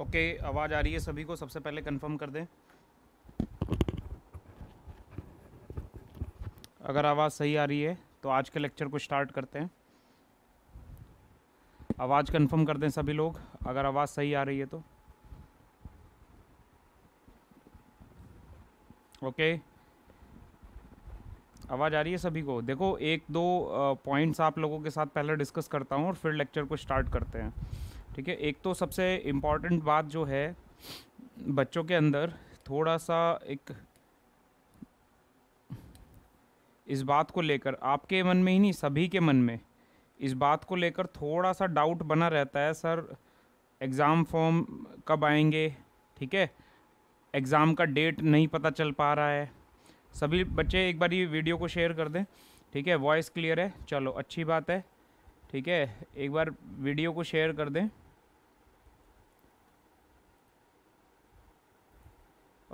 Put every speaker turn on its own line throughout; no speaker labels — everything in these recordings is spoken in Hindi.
ओके आवाज़ आ रही है सभी को सबसे पहले कंफर्म कर दें अगर आवाज़ सही आ रही है तो आज के लेक्चर को स्टार्ट करते हैं आवाज़ कंफर्म कर दें सभी लोग अगर आवाज़ सही आ रही है तो ओके आवाज़ आ रही है सभी को देखो एक दो पॉइंट्स आप लोगों के साथ पहले डिस्कस करता हूँ और फिर लेक्चर को स्टार्ट करते हैं ठीक है एक तो सबसे इम्पॉर्टेंट बात जो है बच्चों के अंदर थोड़ा सा एक इस बात को लेकर आपके मन में ही नहीं सभी के मन में इस बात को लेकर थोड़ा सा डाउट बना रहता है सर एग्ज़ाम फॉर्म कब आएंगे ठीक है एग्ज़ाम का डेट नहीं पता चल पा रहा है सभी बच्चे एक बार ये वीडियो को शेयर कर दें ठीक है वॉइस क्लियर है चलो अच्छी बात है ठीक है एक बार वीडियो को शेयर कर दें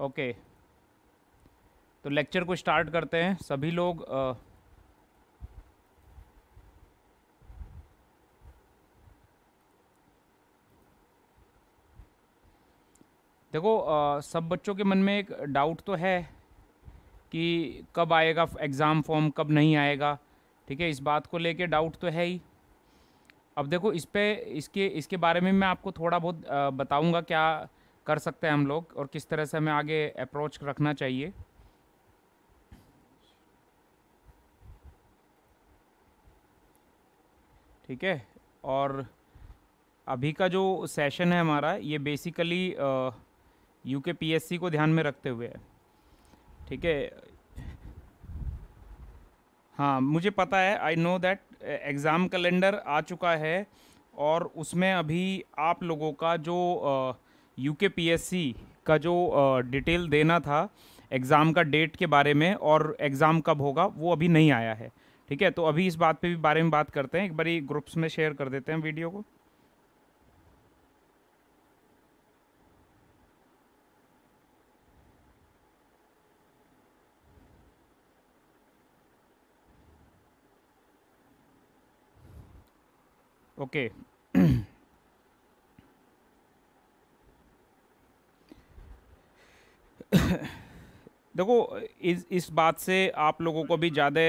ओके तो लेक्चर को स्टार्ट करते हैं सभी लोग आ, देखो आ, सब बच्चों के मन में एक डाउट तो है कि कब आएगा एग्ज़ाम फॉर्म कब नहीं आएगा ठीक है इस बात को लेके डाउट तो है ही अब देखो इस पे इसके इसके बारे में मैं आपको थोड़ा बहुत बताऊंगा क्या कर सकते हैं हम लोग और किस तरह से हमें आगे अप्रोच रखना चाहिए ठीक है और अभी का जो सेशन है हमारा ये basically U K P S C को ध्यान में रखते हुए है ठीक है हाँ मुझे पता है I know that exam calendar आ चुका है और उसमें अभी आप लोगों का जो आ, यूके पीएससी का जो डिटेल देना था एग्ज़ाम का डेट के बारे में और एग्ज़ाम कब होगा वो अभी नहीं आया है ठीक है तो अभी इस बात पे भी बारे में बात करते हैं एक बार ग्रुप्स में शेयर कर देते हैं वीडियो को ओके okay. देखो इस इस बात से आप लोगों को भी ज़्यादा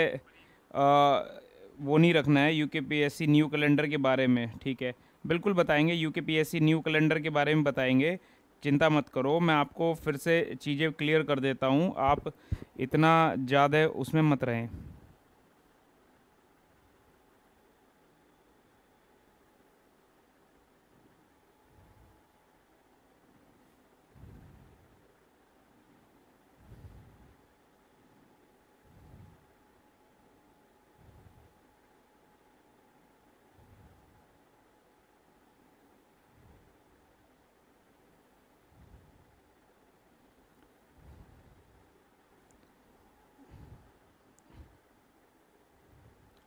वो नहीं रखना है U K P S C new calendar के बारे में ठीक है बिल्कुल बताएंगे U K P S C new calendar के बारे में बताएंगे चिंता मत करो मैं आपको फिर से चीज़ें क्लियर कर देता हूँ आप इतना ज़्यादा उसमें मत रहें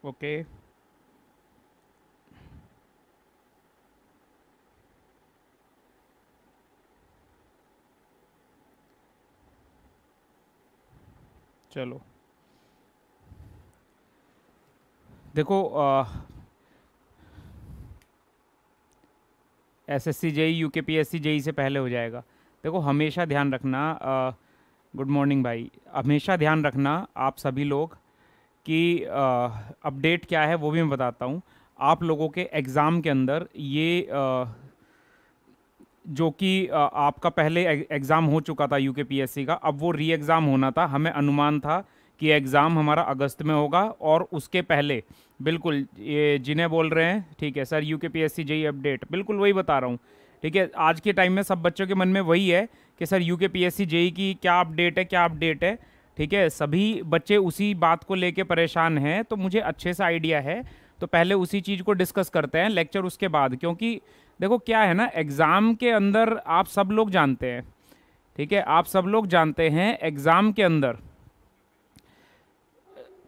ओके चलो देखो S S C JE U K P S C JE से पहले हो जाएगा देखो हमेशा ध्यान रखना गुड मॉर्निंग भाई हमेशा ध्यान रखना आप सभी लोग कि अपडेट क्या है वो भी मैं बताता हूँ आप लोगों के एग्ज़ाम के अंदर ये आ, जो कि आपका पहले एग्ज़ाम हो चुका था यू का अब वो री एग्ज़ाम होना था हमें अनुमान था कि एग्ज़ाम हमारा अगस्त में होगा और उसके पहले बिल्कुल ये जिन्हें बोल रहे हैं ठीक है sir U K P S C JE update बिल्कुल वही बता रहा हूँ ठीक है आज के टाइम में सब बच्चों के मन में वही है कि sir U K P S C JE की क्या अपडेट है क्या अपडेट है ठीक है सभी बच्चे उसी बात को लेके परेशान हैं तो मुझे अच्छे से आइडिया है तो पहले उसी चीज़ को डिस्कस करते हैं लेक्चर उसके बाद क्योंकि देखो क्या है ना एग्ज़ाम के अंदर आप सब लोग जानते हैं ठीक है आप सब लोग जानते हैं एग्ज़ाम के अंदर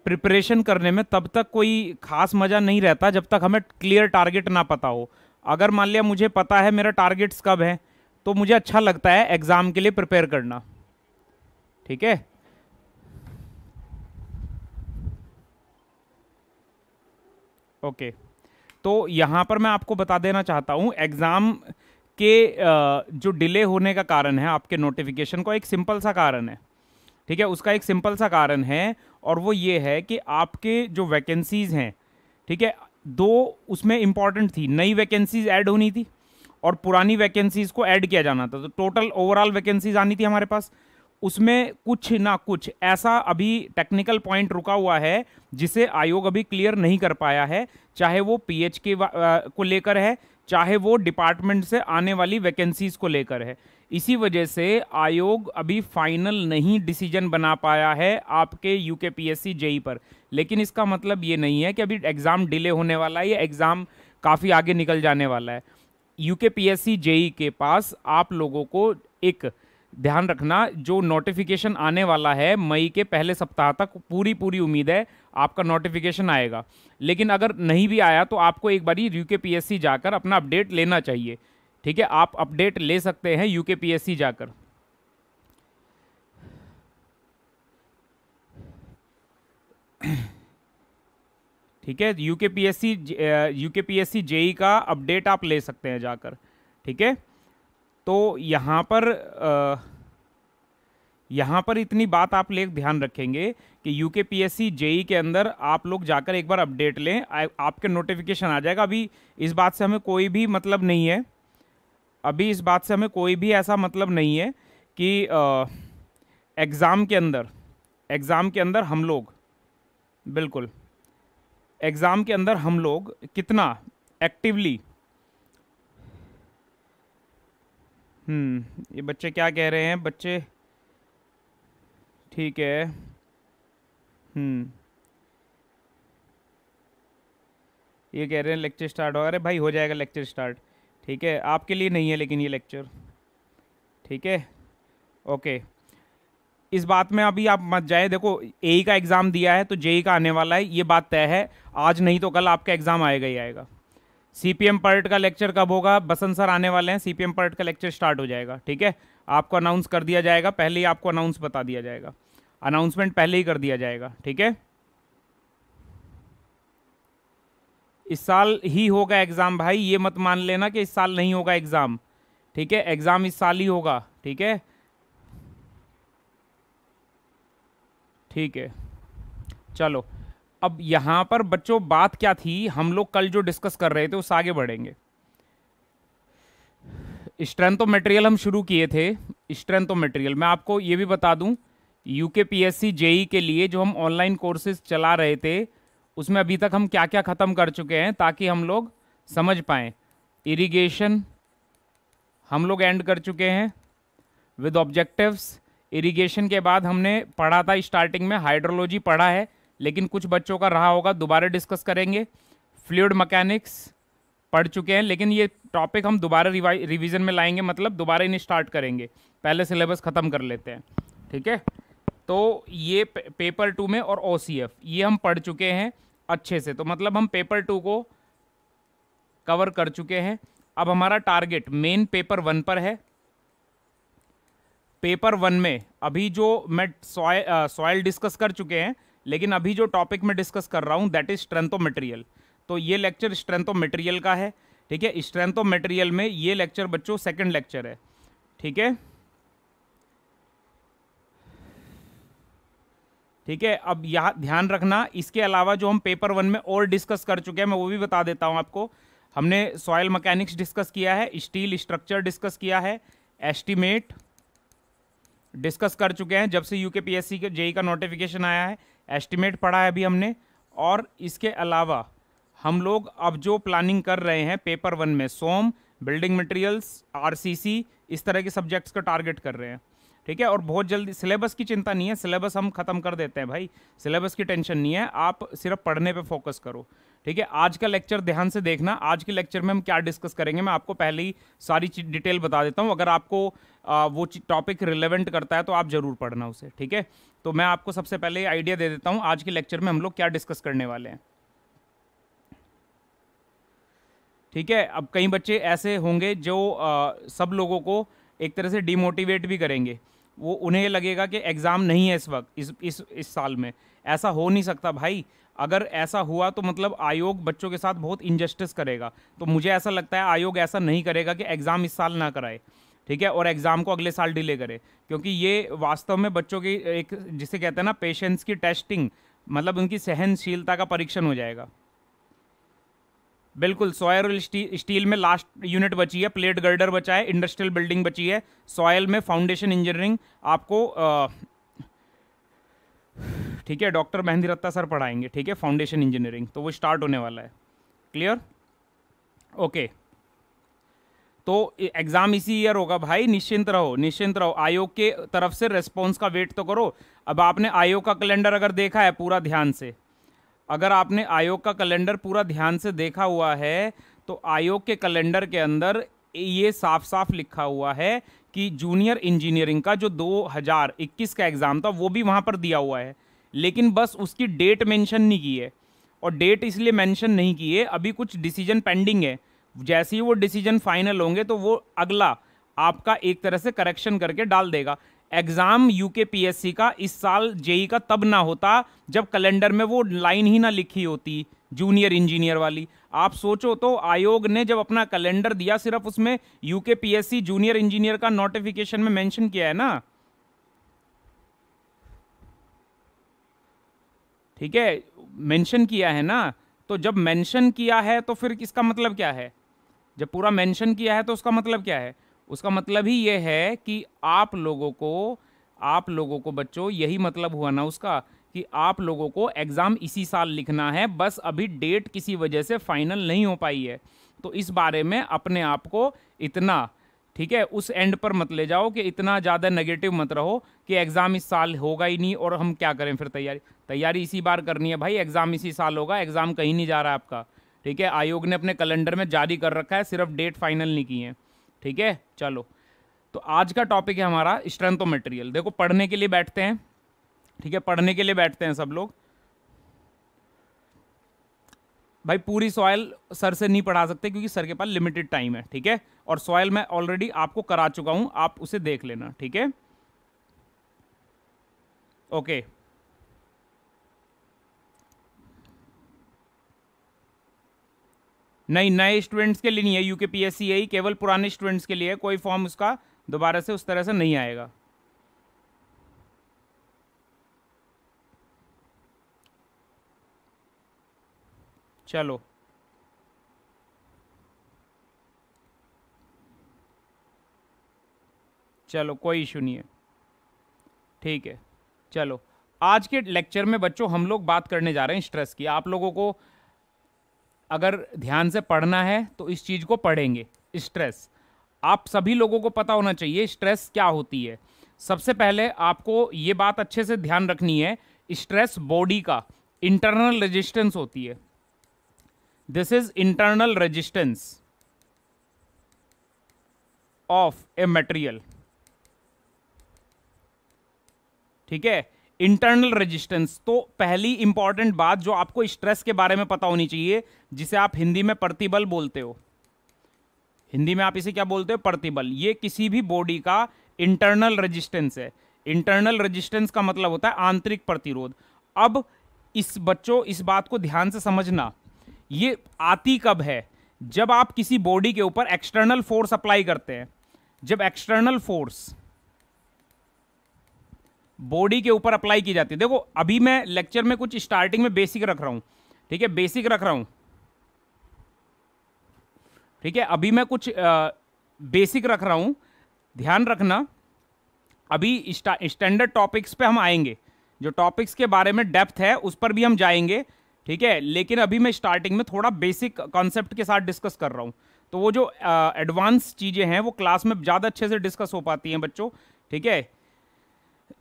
प्रिपरेशन करने में तब तक कोई खास मज़ा नहीं रहता जब तक हमें क्लियर टारगेट ना पता हो अगर मान लिया मुझे पता है मेरा टारगेट्स कब है तो मुझे अच्छा लगता है एग्ज़ाम के लिए प्रिपेयर करना ठीक है ओके तो यहाँ पर मैं आपको बता देना चाहता हूँ एग्ज़ाम के जो डिले होने का कारण है आपके नोटिफिकेशन को एक सिंपल सा कारण है ठीक है उसका एक सिंपल सा कारण है और वो ये है कि आपके जो वैकेंसीज़ हैं ठीक है दो उसमें इम्पॉर्टेंट थी नई वैकेंसीज़ ऐड होनी थी और पुरानी वैकेंसीज़ को ऐड किया जाना था तो टोटल ओवरऑल वैकेंसीज़ आनी थी हमारे पास उसमें कुछ ना कुछ ऐसा अभी टेक्निकल पॉइंट रुका हुआ है जिसे आयोग अभी क्लियर नहीं कर पाया है चाहे वो पीएच के को लेकर है चाहे वो डिपार्टमेंट से आने वाली वैकेंसीज को लेकर है इसी वजह से आयोग अभी फाइनल नहीं डिसीजन बना पाया है आपके you K P S C JEE पर लेकिन इसका मतलब ये नहीं है कि अभी एग्ज़ाम डिले होने वाला है या एग्ज़ाम काफ़ी आगे निकल जाने वाला है U K P S C JE के पास आप लोगों को एक ध्यान रखना जो नोटिफिकेशन आने वाला है मई के पहले सप्ताह तक पूरी पूरी उम्मीद है आपका नोटिफिकेशन आएगा लेकिन अगर नहीं भी आया तो आपको एक बार यू के जाकर अपना अपडेट लेना चाहिए ठीक है आप अपडेट ले सकते हैं यू के जाकर ठीक है U K P S C U P S C JE का अपडेट आप ले सकते हैं जाकर ठीक है तो यहाँ पर यहाँ पर इतनी बात आप लोग ध्यान रखेंगे कि you K P S C JE के अंदर आप लोग जाकर एक बार अपडेट लें आपके नोटिफिकेशन आ जाएगा अभी इस बात से हमें कोई भी मतलब नहीं है अभी इस बात से हमें कोई भी ऐसा मतलब नहीं है कि एग्ज़ाम के अंदर एग्ज़ाम के अंदर हम लोग बिल्कुल एग्ज़ाम के अंदर हम लोग कितना एक्टिवली हम्म ये बच्चे क्या कह रहे हैं बच्चे ठीक है हम्म ये कह रहे हैं लेक्चर स्टार्ट हो अरे भाई हो जाएगा लेक्चर स्टार्ट ठीक है आपके लिए नहीं है लेकिन ये लेक्चर ठीक है ओके इस बात में अभी आप मत जाए देखो ए e का एग्ज़ाम दिया है तो जेई e का आने वाला है ये बात तय है आज नहीं तो कल आपका एग्ज़ाम आएगा ही आएगा सीपीएम पार्ट का लेक्चर कब होगा बसंत सर आने वाले हैं सीपीएम पार्ट का लेक्चर स्टार्ट हो जाएगा ठीक है आपको अनाउंस कर दिया जाएगा पहले ही आपको अनाउंस बता दिया जाएगा अनाउंसमेंट पहले ही कर दिया जाएगा ठीक है इस साल ही होगा एग्ज़ाम भाई ये मत मान लेना कि इस साल नहीं होगा एग्ज़ाम ठीक है एग्ज़ाम इस साल ही होगा ठीक है ठीक है चलो अब यहां पर बच्चों बात क्या थी हम लोग कल जो डिस्कस कर रहे थे उससे आगे बढ़ेंगे स्ट्रेंथ ऑफ मटेरियल हम शुरू किए थे स्ट्रेंथ ऑफ मटेरियल मैं आपको ये भी बता दूं UK PSC P S C JE के लिए जो हम ऑनलाइन कोर्सेज चला रहे थे उसमें अभी तक हम क्या क्या ख़त्म कर चुके हैं ताकि हम लोग समझ पाए इरीगेशन हम लोग एंड कर चुके हैं विद ऑब्जेक्टिव्स इरीगेशन के बाद हमने पढ़ा था स्टार्टिंग में हाइड्रोलॉजी पढ़ा है लेकिन कुछ बच्चों का रहा होगा दोबारा डिस्कस करेंगे फ्लूड मैकेनिक्स पढ़ चुके हैं लेकिन ये टॉपिक हम दोबारा रिवीजन में लाएंगे मतलब दोबारा इन्हें स्टार्ट करेंगे पहले सिलेबस ख़त्म कर लेते हैं ठीक है तो ये पेपर टू में और ओ ये हम पढ़ चुके हैं अच्छे से तो मतलब हम पेपर टू को कवर कर चुके हैं अब हमारा टारगेट मेन पेपर वन पर है पेपर वन में अभी जो मैं सॉयल सॉयल डिस्कस कर चुके हैं लेकिन अभी जो टॉपिक में डिस्कस कर रहा हूँ that is strength of material तो ये लेक्चर स्ट्रेंथ ऑफ मटेरियल का है ठीक है स्ट्रेंथ ऑफ मटेरियल में ये लेक्चर बच्चों सेकंड लेक्चर है ठीक है ठीक है अब यहाँ ध्यान रखना इसके अलावा जो हम पेपर वन में और डिस्कस कर चुके हैं मैं वो भी बता देता हूँ आपको हमने सॉयल मैकेनिक्स डिस्कस किया है स्टील स्ट्रक्चर डिस्कस किया है एस्टिमेट डिस्कस कर चुके हैं जब से यूके पी एस सी के जेई का नोटिफिकेशन आया है एस्टिमेट पढ़ा है अभी हमने और इसके अलावा हम लोग अब जो प्लानिंग कर रहे हैं पेपर वन में सोम बिल्डिंग मटेरियल्स आरसीसी इस तरह के सब्जेक्ट्स का टारगेट कर रहे हैं ठीक है और बहुत जल्दी सिलेबस की चिंता नहीं है सिलेबस हम ख़त्म कर देते हैं भाई सिलेबस की टेंशन नहीं है आप सिर्फ पढ़ने पे फोकस करो ठीक है आज का लेक्चर ध्यान से देखना आज के लेक्चर में हम क्या डिस्कस करेंगे मैं आपको पहले ही सारी डिटेल बता देता हूँ अगर आपको वो टॉपिक रिलेवेंट करता है तो आप ज़रूर पढ़ना उसे ठीक है तो मैं आपको सबसे पहले आइडिया दे देता हूँ आज के लेक्चर में हम लोग क्या डिस्कस करने वाले हैं ठीक है अब कई बच्चे ऐसे होंगे जो आ, सब लोगों को एक तरह से डिमोटिवेट भी करेंगे वो उन्हें लगेगा कि एग्ज़ाम नहीं है इस वक्त इस इस इस साल में ऐसा हो नहीं सकता भाई अगर ऐसा हुआ तो मतलब आयोग बच्चों के साथ बहुत इनजस्टिस करेगा तो मुझे ऐसा लगता है आयोग ऐसा नहीं करेगा कि एग्ज़ाम इस साल ना कराए ठीक है और एग्ज़ाम को अगले साल डिले करे क्योंकि ये वास्तव में बच्चों की एक जिसे कहते हैं ना पेशेंस की टेस्टिंग मतलब उनकी सहनशीलता का परीक्षण हो जाएगा बिल्कुल सॉयल स्टील स्टील में लास्ट यूनिट बची है प्लेट गर्डर बचा है इंडस्ट्रियल बिल्डिंग बची है सॉयल में फाउंडेशन इंजीनियरिंग आपको ठीक है डॉक्टर मेहंदी रत्ता सर पढ़ाएंगे ठीक है फाउंडेशन इंजीनियरिंग तो वो स्टार्ट होने वाला है क्लियर ओके okay. तो एग्ज़ाम इसी ईयर होगा भाई निश्चिंत रहो निश्चिंत रहो आयोग के तरफ से रेस्पॉन्स का वेट तो करो अब आपने आयोग का कैलेंडर अगर देखा है पूरा ध्यान से अगर आपने आयोग का कैलेंडर पूरा ध्यान से देखा हुआ है तो आयोग के कैलेंडर के अंदर ये साफ साफ लिखा हुआ है कि जूनियर इंजीनियरिंग का जो 2021 का एग्ज़ाम था वो भी वहाँ पर दिया हुआ है लेकिन बस उसकी डेट मेंशन नहीं की है और डेट इसलिए मेंशन नहीं की है अभी कुछ डिसीजन पेंडिंग है जैसे ही वो डिसीजन फाइनल होंगे तो वो अगला आपका एक तरह से करेक्शन करके डाल देगा एग्ज़ाम यूके सी का इस साल जेई e का तब ना होता जब कैलेंडर में वो लाइन ही ना लिखी होती जूनियर इंजीनियर वाली आप सोचो तो आयोग ने जब अपना कैलेंडर दिया सिर्फ उसमें यूके सी जूनियर इंजीनियर का नोटिफिकेशन में मेंशन किया है ना ठीक है मेंशन किया है ना तो जब मेंशन किया है तो फिर इसका मतलब क्या है जब पूरा मेंशन किया है तो उसका मतलब क्या है उसका मतलब ही ये है कि आप लोगों को आप लोगों को बच्चों यही मतलब हुआ ना उसका कि आप लोगों को एग्ज़ाम इसी साल लिखना है बस अभी डेट किसी वजह से फाइनल नहीं हो पाई है तो इस बारे में अपने आप को इतना ठीक है उस एंड पर मत ले जाओ कि इतना ज़्यादा नेगेटिव मत रहो कि एग्ज़ाम इस साल होगा ही नहीं और हम क्या करें फिर तैयारी तैयारी इसी बार करनी है भाई एग्ज़ाम इसी साल होगा एग्ज़ाम कहीं नहीं जा रहा आपका ठीक है आयोग ने अपने कैलेंडर में जारी कर रखा है सिर्फ डेट फाइनल नहीं की है ठीक है चलो तो आज का टॉपिक है हमारा स्ट्रेंथ ऑफ मटेरियल देखो पढ़ने के लिए बैठते हैं ठीक है पढ़ने के लिए बैठते हैं सब लोग भाई पूरी सॉयल सर से नहीं पढ़ा सकते क्योंकि सर के पास लिमिटेड टाइम है ठीक है और सॉयल मैं ऑलरेडी आपको करा चुका हूं आप उसे देख लेना ठीक है ओके नहीं नए स्टूडेंट्स के लिए नहीं है यू के पी एस सी यही केवल पुराने स्टूडेंट्स के लिए है कोई फॉर्म उसका दोबारा से उस तरह से नहीं आएगा चलो चलो कोई इशू नहीं है ठीक है चलो आज के लेक्चर में बच्चों हम लोग बात करने जा रहे हैं स्ट्रेस की आप लोगों को अगर ध्यान से पढ़ना है तो इस चीज़ को पढ़ेंगे स्ट्रेस आप सभी लोगों को पता होना चाहिए स्ट्रेस क्या होती है सबसे पहले आपको ये बात अच्छे से ध्यान रखनी है स्ट्रेस बॉडी का इंटरनल रेजिस्टेंस होती है this is internal resistance of a material ठीक है इंटरनल रेजिस्टेंस तो पहली इंपॉर्टेंट बात जो आपको स्ट्रेस के बारे में पता होनी चाहिए जिसे आप हिंदी में प्रतिबल बोलते हो हिंदी में आप इसे क्या बोलते हो प्रतिबल ये किसी भी बॉडी का इंटरनल रेजिस्टेंस है इंटरनल रेजिस्टेंस का मतलब होता है आंतरिक प्रतिरोध अब इस बच्चों इस बात को ध्यान से समझना ये आती कब है जब आप किसी बॉडी के ऊपर एक्सटर्नल फोर्स अप्लाई करते हैं जब एक्सटर्नल फोर्स बॉडी के ऊपर अप्लाई की जाती है देखो अभी मैं लेक्चर में कुछ स्टार्टिंग में बेसिक रख रहा हूँ ठीक है बेसिक रख रहा हूँ ठीक है अभी मैं कुछ आ, बेसिक रख रहा हूँ ध्यान रखना अभी स्टैंडर्ड टॉपिक्स पे हम आएंगे जो टॉपिक्स के बारे में डेप्थ है उस पर भी हम जाएंगे ठीक है लेकिन अभी मैं स्टार्टिंग में थोड़ा बेसिक कॉन्सेप्ट के साथ डिस्कस कर रहा हूँ तो वो जो एडवांस चीज़ें हैं वो क्लास में ज़्यादा अच्छे से डिस्कस हो पाती हैं बच्चों ठीक है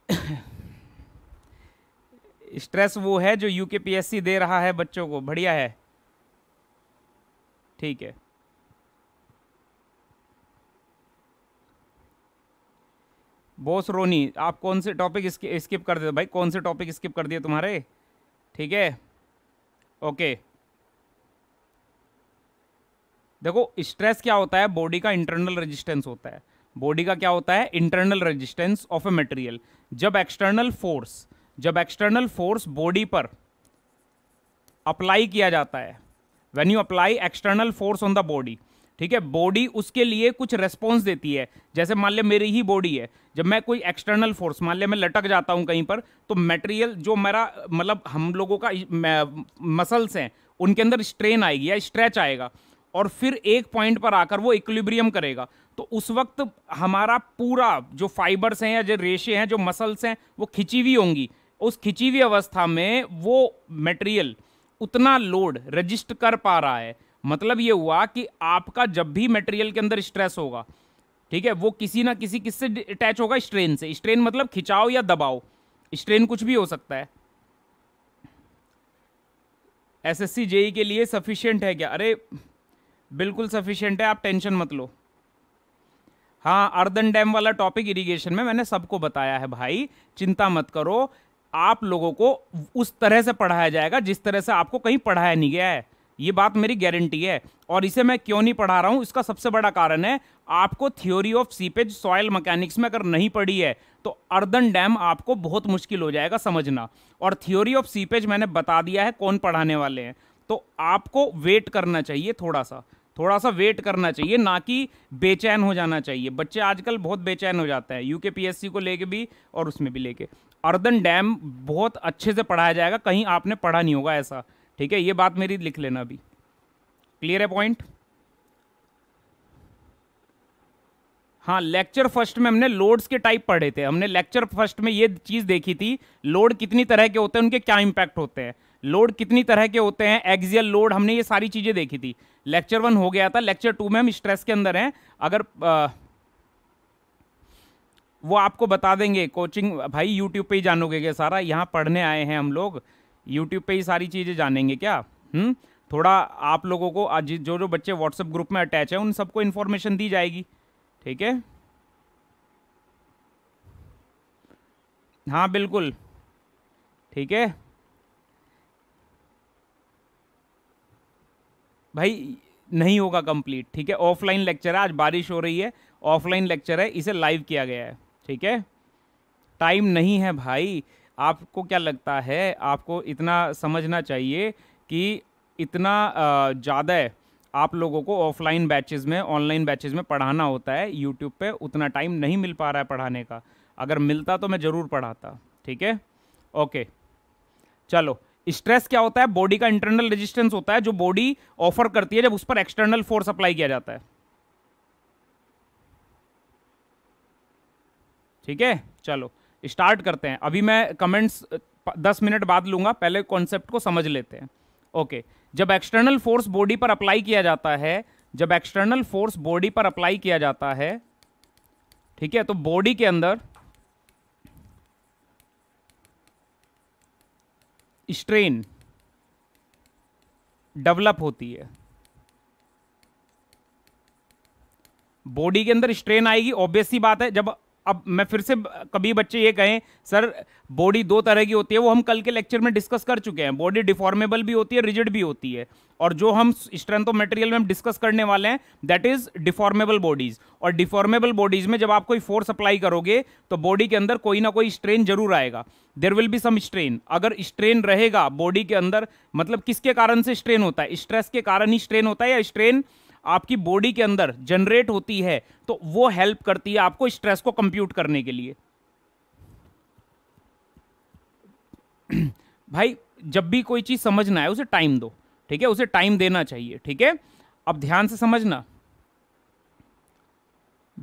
स्ट्रेस वो है जो यूकेपीएससी दे रहा है बच्चों को बढ़िया है ठीक है बोस रोनी आप कौन से टॉपिक स्किप कर दिए भाई कौन से टॉपिक स्किप कर दिए तुम्हारे ठीक है ओके देखो स्ट्रेस क्या होता है बॉडी का इंटरनल रेजिस्टेंस होता है बॉडी का क्या होता है internal resistance of a material जब एक्सटर्नल फोर्स जब एक्सटर्नल फोर्स बॉडी पर अप्लाई किया जाता है when you apply external force on the body ठीक है बॉडी उसके लिए कुछ रेस्पॉन्स देती है जैसे मान लिया मेरी ही बॉडी है जब मैं कोई एक्सटर्नल फोर्स मान लिया मैं लटक जाता हूँ कहीं पर तो मटेरियल जो मेरा मतलब हम लोगों का मसल्स हैं उनके अंदर स्ट्रेन आएगी या स्ट्रेच आएगा और फिर एक पॉइंट पर आकर वो इक्विलिब्रियम करेगा तो उस वक्त हमारा पूरा जो फाइबर्स हैं या जो रेशे हैं जो मसल्स हैं वो खिंची हुई होंगी उस खिंची हुई अवस्था में वो मटेरियल उतना लोड रजिस्ट कर पा रहा है मतलब ये हुआ कि आपका जब भी मटेरियल के अंदर स्ट्रेस होगा ठीक है वो किसी ना किसी किससे अटैच होगा स्ट्रेन से स्ट्रेन मतलब खिंचाओ या दबाओ स्ट्रेन कुछ भी हो सकता है एसएससी जेई e के लिए सफिशिएंट है क्या अरे बिल्कुल सफिशिएंट है आप टेंशन मत लो हाँ अर्दन डैम वाला टॉपिक इरिगेशन में मैंने सबको बताया है भाई चिंता मत करो आप लोगों को उस तरह से पढ़ाया जाएगा जिस तरह से आपको कहीं पढ़ाया नहीं गया है ये बात मेरी गारंटी है और इसे मैं क्यों नहीं पढ़ा रहा हूँ इसका सबसे बड़ा कारण है आपको theory of seepage soil mechanics में अगर नहीं पढ़ी है तो अर्दन डैम आपको बहुत मुश्किल हो जाएगा समझना और थ्योरी ऑफ सीपेज मैंने बता दिया है कौन पढ़ाने वाले हैं तो आपको वेट करना चाहिए थोड़ा सा थोड़ा सा वेट करना चाहिए ना कि बेचैन हो जाना चाहिए बच्चे आजकल बहुत बेचैन हो जाते हैं यूके पीएससी को लेके भी और उसमें भी लेके अर्दन डैम बहुत अच्छे से पढ़ाया जाएगा कहीं आपने पढ़ा नहीं होगा ऐसा ठीक है ये बात मेरी लिख लेना अभी क्लियर है पॉइंट हाँ लेक्चर फर्स्ट में हमने लोड्स के टाइप पढ़े थे हमने लेक्चर फर्स्ट में ये चीज़ देखी थी लोड कितनी तरह के होते हैं उनके क्या इम्पैक्ट होते हैं लोड कितनी तरह के होते हैं एक्जियल लोड हमने ये सारी चीज़ें देखी थी लेक्चर वन हो गया था लेक्चर टू में हम स्ट्रेस के अंदर हैं अगर आ, वो आपको बता देंगे कोचिंग भाई यूट्यूब पे ही जानोगे क्या सारा यहाँ पढ़ने आए हैं हम लोग यूट्यूब पे ही सारी चीज़ें जानेंगे क्या हुँ? हम्म? थोड़ा आप लोगों को आज जो जो बच्चे व्हाट्सएप ग्रुप में अटैच है उन सबको इन्फॉर्मेशन दी जाएगी ठीक है हाँ बिल्कुल ठीक है भाई नहीं होगा कंप्लीट ठीक है ऑफलाइन लेक्चर है आज बारिश हो रही है ऑफलाइन लेक्चर है इसे लाइव किया गया है ठीक है टाइम नहीं है भाई आपको क्या लगता है आपको इतना समझना चाहिए कि इतना ज़्यादा आप लोगों को ऑफलाइन बैचेस में ऑनलाइन बैचेस में पढ़ाना होता है यूट्यूब पे उतना टाइम नहीं मिल पा रहा है पढ़ाने का अगर मिलता तो मैं ज़रूर पढ़ाता ठीक है ओके चलो स्ट्रेस क्या होता है बॉडी का इंटरनल रेजिस्टेंस होता है जो बॉडी ऑफर करती है जब उस पर एक्सटर्नल फोर्स अप्लाई किया जाता है ठीक है चलो स्टार्ट करते हैं अभी मैं कमेंट्स दस मिनट बाद लूंगा पहले कॉन्सेप्ट को समझ लेते हैं ओके जब एक्सटर्नल फोर्स बॉडी पर अप्लाई किया जाता है जब एक्सटर्नल फोर्स बॉडी पर अप्लाई किया जाता है ठीक है तो बॉडी के अंदर स्ट्रेन डेवलप होती है बॉडी के अंदर स्ट्रेन आएगी ऑब्वियस सी बात है जब अब मैं फिर से कभी बच्चे ये कहें सर बॉडी दो तरह की होती है वो हम कल के लेक्चर में डिस्कस कर चुके हैं बॉडी डिफॉर्मेबल भी होती है रिजिड भी होती है और जो हम स्ट्रेंथ ऑफ मटेरियल में हम डिस्कस करने वाले हैं दैट इज डिफॉर्मेबल बॉडीज और डिफॉर्मेबल बॉडीज में जब आप कोई फोर्स अप्लाई करोगे तो बॉडी के अंदर कोई ना कोई स्ट्रेन जरूर आएगा there will be some strain अगर स्ट्रेन रहेगा बॉडी के अंदर मतलब किसके कारण से स्ट्रेन होता है स्ट्रेस के कारण ही स्ट्रेन होता है या स्ट्रेन आपकी बॉडी के अंदर जनरेट होती है तो वो हेल्प करती है आपको स्ट्रेस को कंप्यूट करने के लिए भाई जब भी कोई चीज़ समझना है उसे टाइम दो ठीक है उसे टाइम देना चाहिए ठीक है अब ध्यान से समझना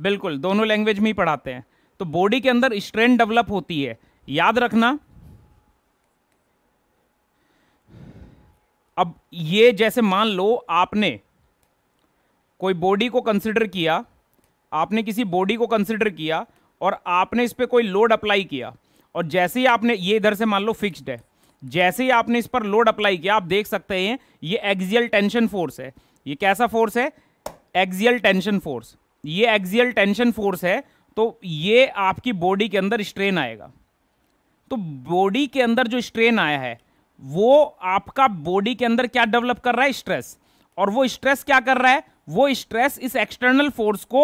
बिल्कुल दोनों लैंग्वेज में ही पढ़ाते हैं तो बॉडी के अंदर स्ट्रेंथ डेवलप होती है याद रखना अब ये जैसे मान लो आपने कोई बॉडी को कंसिडर किया आपने किसी बॉडी को कंसिडर किया और आपने इस पर कोई लोड अप्लाई किया और जैसे ही आपने ये इधर से मान लो फिक्स्ड है जैसे ही आपने इस पर लोड अप्लाई किया आप देख सकते हैं ये एक्जियल टेंशन फोर्स है ये कैसा फोर्स है एक्जियल टेंशन फोर्स ये एक्जियल टेंशन फोर्स है तो ये आपकी बॉडी के अंदर स्ट्रेन आएगा तो बॉडी के अंदर जो स्ट्रेन आया है वो आपका बॉडी के अंदर क्या डेवलप कर रहा है स्ट्रेस और वो स्ट्रेस क्या कर रहा है वो स्ट्रेस इस एक्सटर्नल फोर्स को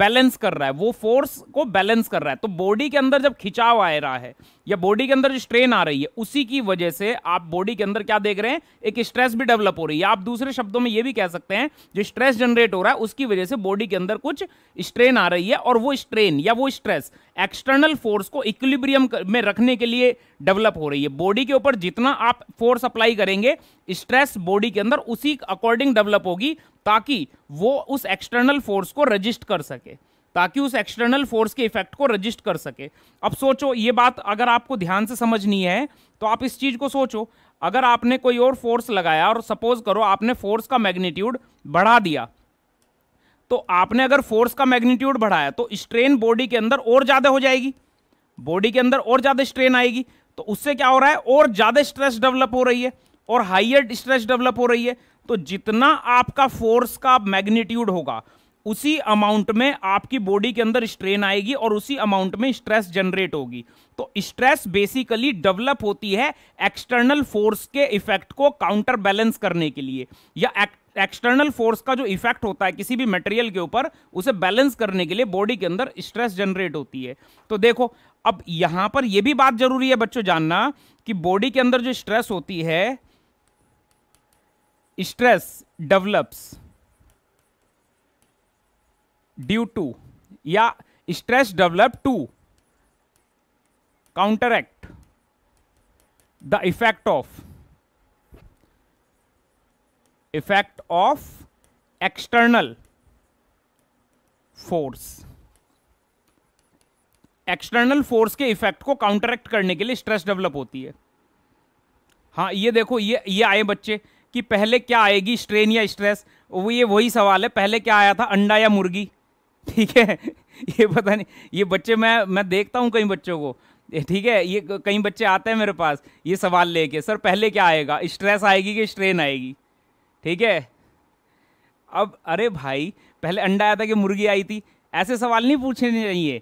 बैलेंस कर रहा है वो फोर्स को बैलेंस कर रहा है तो बॉडी के अंदर जब खिंचाव आ रहा है या बॉडी के अंदर स्ट्रेन आ रही है उसी की वजह से आप बॉडी के अंदर क्या देख रहे हैं एक स्ट्रेस भी डेवलप हो रही है आप दूसरे शब्दों में ये भी कह सकते हैं जो स्ट्रेस जनरेट हो रहा है उसकी वजह से बॉडी के अंदर कुछ स्ट्रेन आ रही है और वो स्ट्रेन या वो स्ट्रेस एक्सटर्नल फोर्स को इक्विलिब्रियम में रखने के लिए डेवलप हो रही है बॉडी के ऊपर जितना आप फोर्स अप्लाई करेंगे स्ट्रेस बॉडी के अंदर उसी अकॉर्डिंग डेवलप होगी ताकि वो उस एक्सटर्नल फोर्स को रजिस्ट कर सके ताकि उस एक्सटर्नल फोर्स के इफेक्ट को रजिस्ट कर सके अब सोचो ये बात अगर आपको ध्यान से समझनी है तो आप इस चीज़ को सोचो अगर आपने कोई और फोर्स लगाया और सपोज करो आपने फोर्स का मैग्नीट्यूड बढ़ा दिया तो आपने अगर फोर्स का मैग्नीट्यूड बढ़ाया तो स्ट्रेन बॉडी के अंदर और ज़्यादा हो जाएगी बॉडी के अंदर और ज़्यादा स्ट्रेन आएगी तो उससे क्या हो रहा है और ज़्यादा स्ट्रेस डेवलप हो रही है और हाइयर स्ट्रेस डेवलप हो रही है तो जितना आपका फोर्स का मैग्नीट्यूड होगा उसी अमाउंट में आपकी बॉडी के अंदर स्ट्रेन आएगी और उसी अमाउंट में स्ट्रेस जनरेट होगी तो स्ट्रेस बेसिकली डेवलप होती है एक्सटर्नल फोर्स के इफेक्ट को काउंटर बैलेंस करने के लिए या एक्सटर्नल फोर्स का जो इफेक्ट होता है किसी भी मटेरियल के ऊपर उसे बैलेंस करने के लिए बॉडी के अंदर स्ट्रेस जनरेट होती है तो देखो अब यहां पर यह भी बात जरूरी है बच्चों जानना कि बॉडी के अंदर जो स्ट्रेस होती है स्ट्रेस डेवलप्स ड्यू टू या stress develop to counteract the effect of effect of external force external force के इफेक्ट को काउंटर एक्ट करने के लिए स्ट्रेस डेवलप होती है हाँ ये देखो ये ये आए बच्चे कि पहले क्या आएगी स्ट्रेन या स्ट्रेस वो ये वही सवाल है पहले क्या आया था अंडा या मुर्गी ठीक है ये पता नहीं ये बच्चे मैं मैं देखता हूँ कई बच्चों को ठीक है ये कई बच्चे आते हैं मेरे पास ये सवाल लेके सर पहले क्या आएगा स्ट्रेस आएगी कि स्ट्रेन आएगी ठीक है अब अरे भाई पहले अंडा आया था कि मुर्गी आई थी ऐसे सवाल नहीं पूछने चाहिए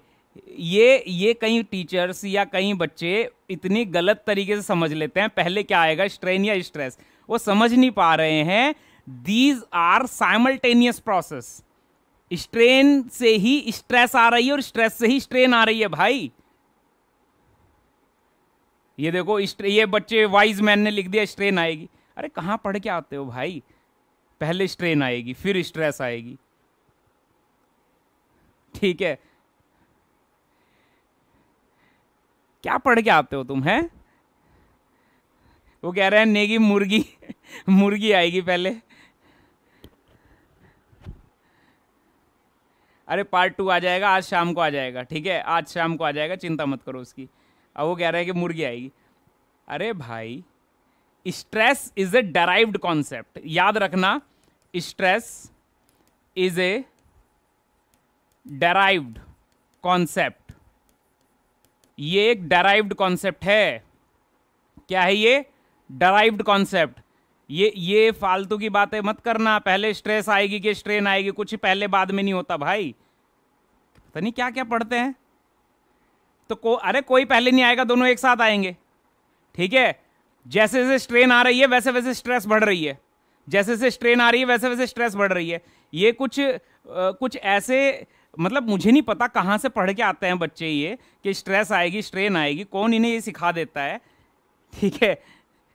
ये ये कई टीचर्स या कई बच्चे इतनी गलत तरीके से समझ लेते हैं पहले क्या आएगा स्ट्रेन या स्ट्रेस वो समझ नहीं पा रहे हैं these are simultaneous process strain से ही स्ट्रेस आ रही है और स्ट्रेस से ही स्ट्रेन आ रही है भाई ये देखो ये बच्चे वाइज मैन ने लिख दिया स्ट्रेन आएगी अरे कहाँ पढ़ के आते हो भाई पहले स्ट्रेन आएगी फिर स्ट्रेस आएगी ठीक है क्या पढ़ के आते हो तुम हैं वो कह रहे हैं नेगी मुर्गी मुर्गी आएगी पहले अरे पार्ट टू आ जाएगा आज शाम को आ जाएगा ठीक है आज शाम को आ जाएगा चिंता मत करो उसकी अब वो कह रहे हैं कि मुर्गी आएगी अरे भाई stress is a derived concept याद रखना stress is a derived concept ये एक डराइव्ड कॉन्सेप्ट है क्या है ये डराइव्ड कॉन्सेप्ट ये ये फालतू की बातें मत करना पहले स्ट्रेस आएगी कि स्ट्रेन आएगी कुछ पहले बाद में नहीं होता भाई पता नहीं क्या क्या पढ़ते हैं तो को अरे कोई पहले नहीं आएगा दोनों एक साथ आएंगे ठीक है जैसे जैसे स्ट्रेन आ रही है वैसे वैसे स्ट्रेस बढ़ रही है जैसे जैसे स्ट्रेन आ रही है वैसे वैसे स्ट्रेस बढ़ रही है ये कुछ आ, कुछ ऐसे मतलब मुझे नहीं पता कहाँ से पढ़ के आते हैं बच्चे ये कि स्ट्रेस आएगी स्ट्रेन आएगी कौन इन्हें ये सिखा देता है ठीक है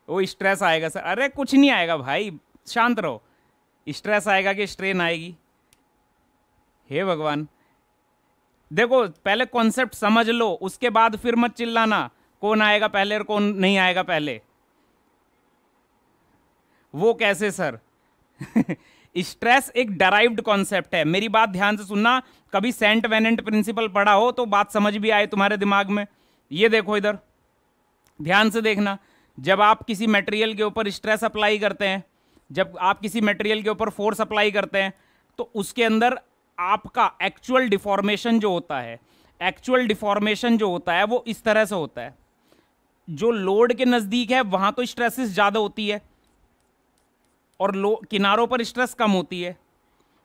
वो स्ट्रेस आएगा सर अरे कुछ नहीं आएगा भाई शांत रहो स्ट्रेस आएगा कि स्ट्रेन आएगी हे भगवान देखो पहले कॉन्सेप्ट समझ लो उसके बाद फिर मत चिल्लाना कौन आएगा पहले और कौन नहीं आएगा पहले वो कैसे सर स्ट्रेस एक डराइव्ड कॉन्सेप्ट है मेरी बात ध्यान से सुनना कभी सेंट वेनेंट प्रिंसिपल पढ़ा हो तो बात समझ भी आए तुम्हारे दिमाग में ये देखो इधर ध्यान से देखना जब आप किसी मटेरियल के ऊपर स्ट्रेस अप्लाई करते हैं जब आप किसी मटेरियल के ऊपर फोर्स अप्लाई करते हैं तो उसके अंदर आपका एक्चुअल डिफॉर्मेशन जो होता है एक्चुअल डिफॉर्मेशन जो होता है वो इस तरह से होता है जो लोड के नज़दीक है वहाँ तो स्ट्रेसिस ज़्यादा होती है और लो किनारों पर स्ट्रेस कम होती है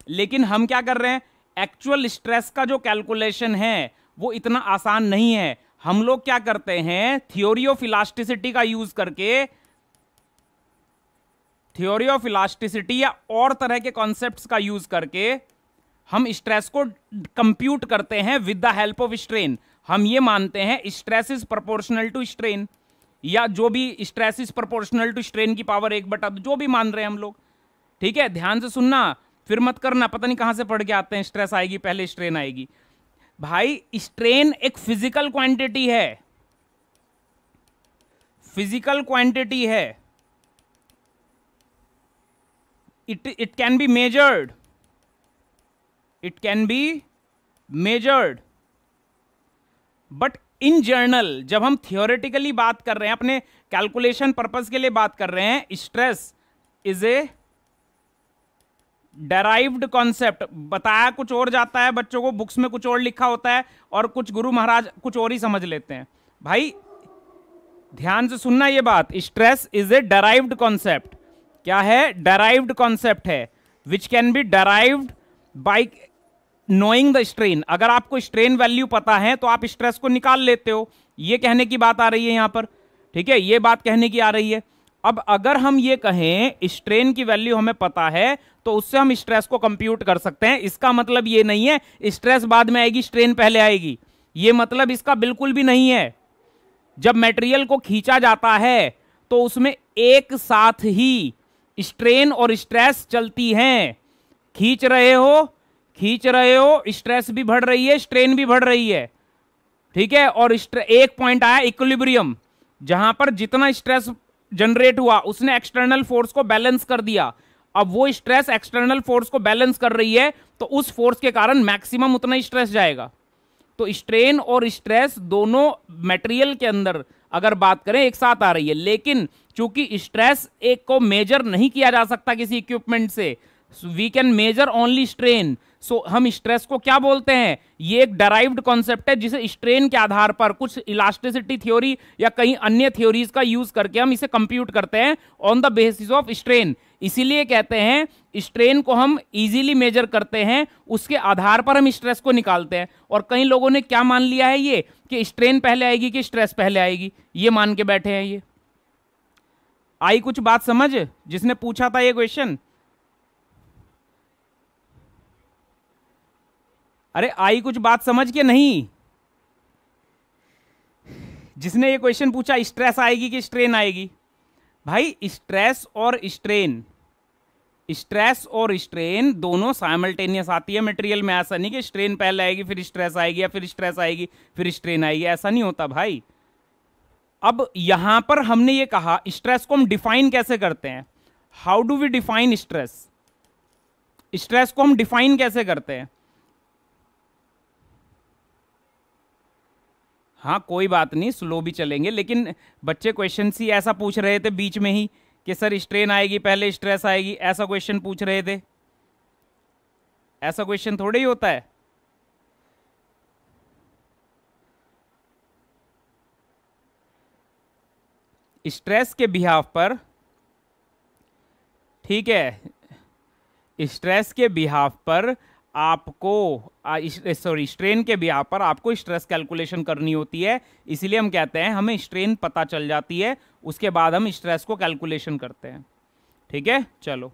लेकिन हम क्या कर रहे हैं एक्चुअल स्ट्रेस का जो कैलकुलेशन है वो इतना आसान नहीं है हम लोग क्या करते हैं थ्योरी ऑफ इलास्टिसिटी का यूज करके थ्योरी ऑफ इलास्टिसिटी या और तरह के कॉन्सेप्ट का यूज करके हम स्ट्रेस को कंप्यूट करते हैं with the help of strain हम ये मानते हैं stress is proportional to strain या जो भी stress is proportional to strain की पावर एक बटा जो भी मान रहे हैं हम लोग ठीक है ध्यान से सुनना फिर मत करना पता नहीं कहां से पढ़ के आते हैं स्ट्रेस आएगी पहले स्ट्रेन आएगी भाई स्ट्रेन एक फिजिकल क्वांटिटी है फिजिकल क्वांटिटी है it it can be measured it can be measured but in general जब हम थियोरेटिकली बात कर रहे हैं अपने कैलकुलेशन पर्पज के लिए बात कर रहे हैं stress is a derived concept बताया कुछ और जाता है बच्चों को बुक्स में कुछ और लिखा होता है और कुछ गुरु महाराज कुछ और ही समझ लेते हैं भाई ध्यान से सुनना ये बात stress is a derived concept क्या है डेराइव्ड कॉन्सेप्ट है which can be derived by knowing the strain अगर आपको स्ट्रेन वैल्यू पता है तो आप स्ट्रेस को निकाल लेते हो ये कहने की बात आ रही है यहां पर ठीक है ये बात कहने की आ रही है अब अगर हम ये कहें स्ट्रेन की वैल्यू हमें पता है तो उससे हम स्ट्रेस को कंप्यूट कर सकते हैं इसका मतलब ये नहीं है स्ट्रेस बाद में आएगी स्ट्रेन पहले आएगी ये मतलब इसका बिल्कुल भी नहीं है जब मटेरियल को खींचा जाता है तो उसमें एक साथ ही स्ट्रेन और स्ट्रेस चलती हैं खींच रहे हो खींच रहे हो स्ट्रेस भी बढ़ रही है स्ट्रेन भी बढ़ रही है ठीक है और एक पॉइंट आया इक्विलिब्रियम जहां पर जितना स्ट्रेस जनरेट हुआ उसने एक्सटर्नल फोर्स को बैलेंस कर दिया अब वो स्ट्रेस एक्सटर्नल फोर्स को बैलेंस कर रही है तो उस फोर्स के कारण मैक्सिमम उतना स्ट्रेस जाएगा तो स्ट्रेन और स्ट्रेस दोनों मटेरियल के अंदर अगर बात करें एक साथ आ रही है लेकिन चूंकि स्ट्रेस एक को मेजर नहीं किया जा सकता किसी इक्विपमेंट से we can measure only strain so so, हम स्ट्रेस को क्या बोलते हैं ये एक डराइव्ड कॉन्सेप्ट है जिसे स्ट्रेन के आधार पर कुछ इलास्टिसिटी थ्योरी या कई अन्य थ्योरीज का यूज करके हम इसे कंप्यूट करते हैं on the basis of strain इसीलिए कहते हैं स्ट्रेन को हम इजीली मेजर करते हैं उसके आधार पर हम स्ट्रेस को निकालते हैं और कई लोगों ने क्या मान लिया है ये कि स्ट्रेन पहले आएगी कि स्ट्रेस पहले आएगी ये मान के बैठे हैं ये आई कुछ बात समझ जिसने पूछा था ये क्वेश्चन अरे आई कुछ बात समझ के नहीं जिसने ये क्वेश्चन पूछा स्ट्रेस आएगी कि स्ट्रेन आएगी भाई स्ट्रेस और स्ट्रेन स्ट्रेस और स्ट्रेन दोनों साइमल्टेनियस आती है मटेरियल में ऐसा नहीं कि स्ट्रेन पहले आएगी फिर स्ट्रेस आएगी या फिर स्ट्रेस आएगी फिर स्ट्रेन आएगी ऐसा नहीं होता भाई अब यहां पर हमने ये कहा स्ट्रेस को हम डिफाइन कैसे करते हैं how do we define stress stress को हम डिफाइन कैसे करते हैं हाँ कोई बात नहीं स्लो भी चलेंगे लेकिन बच्चे क्वेश्चन ही ऐसा पूछ रहे थे बीच में ही कि सर स्ट्रेन आएगी पहले स्ट्रेस आएगी ऐसा क्वेश्चन पूछ रहे थे ऐसा क्वेश्चन थोड़े ही होता है स्ट्रेस के बिहाव पर ठीक है स्ट्रेस के बिहाव पर आपको सॉरी स्ट्रेन के बिहार पर आपको स्ट्रेस कैलकुलेशन करनी होती है इसीलिए हम कहते हैं हमें स्ट्रेन पता चल जाती है उसके बाद हम स्ट्रेस को कैलकुलेशन करते हैं ठीक है चलो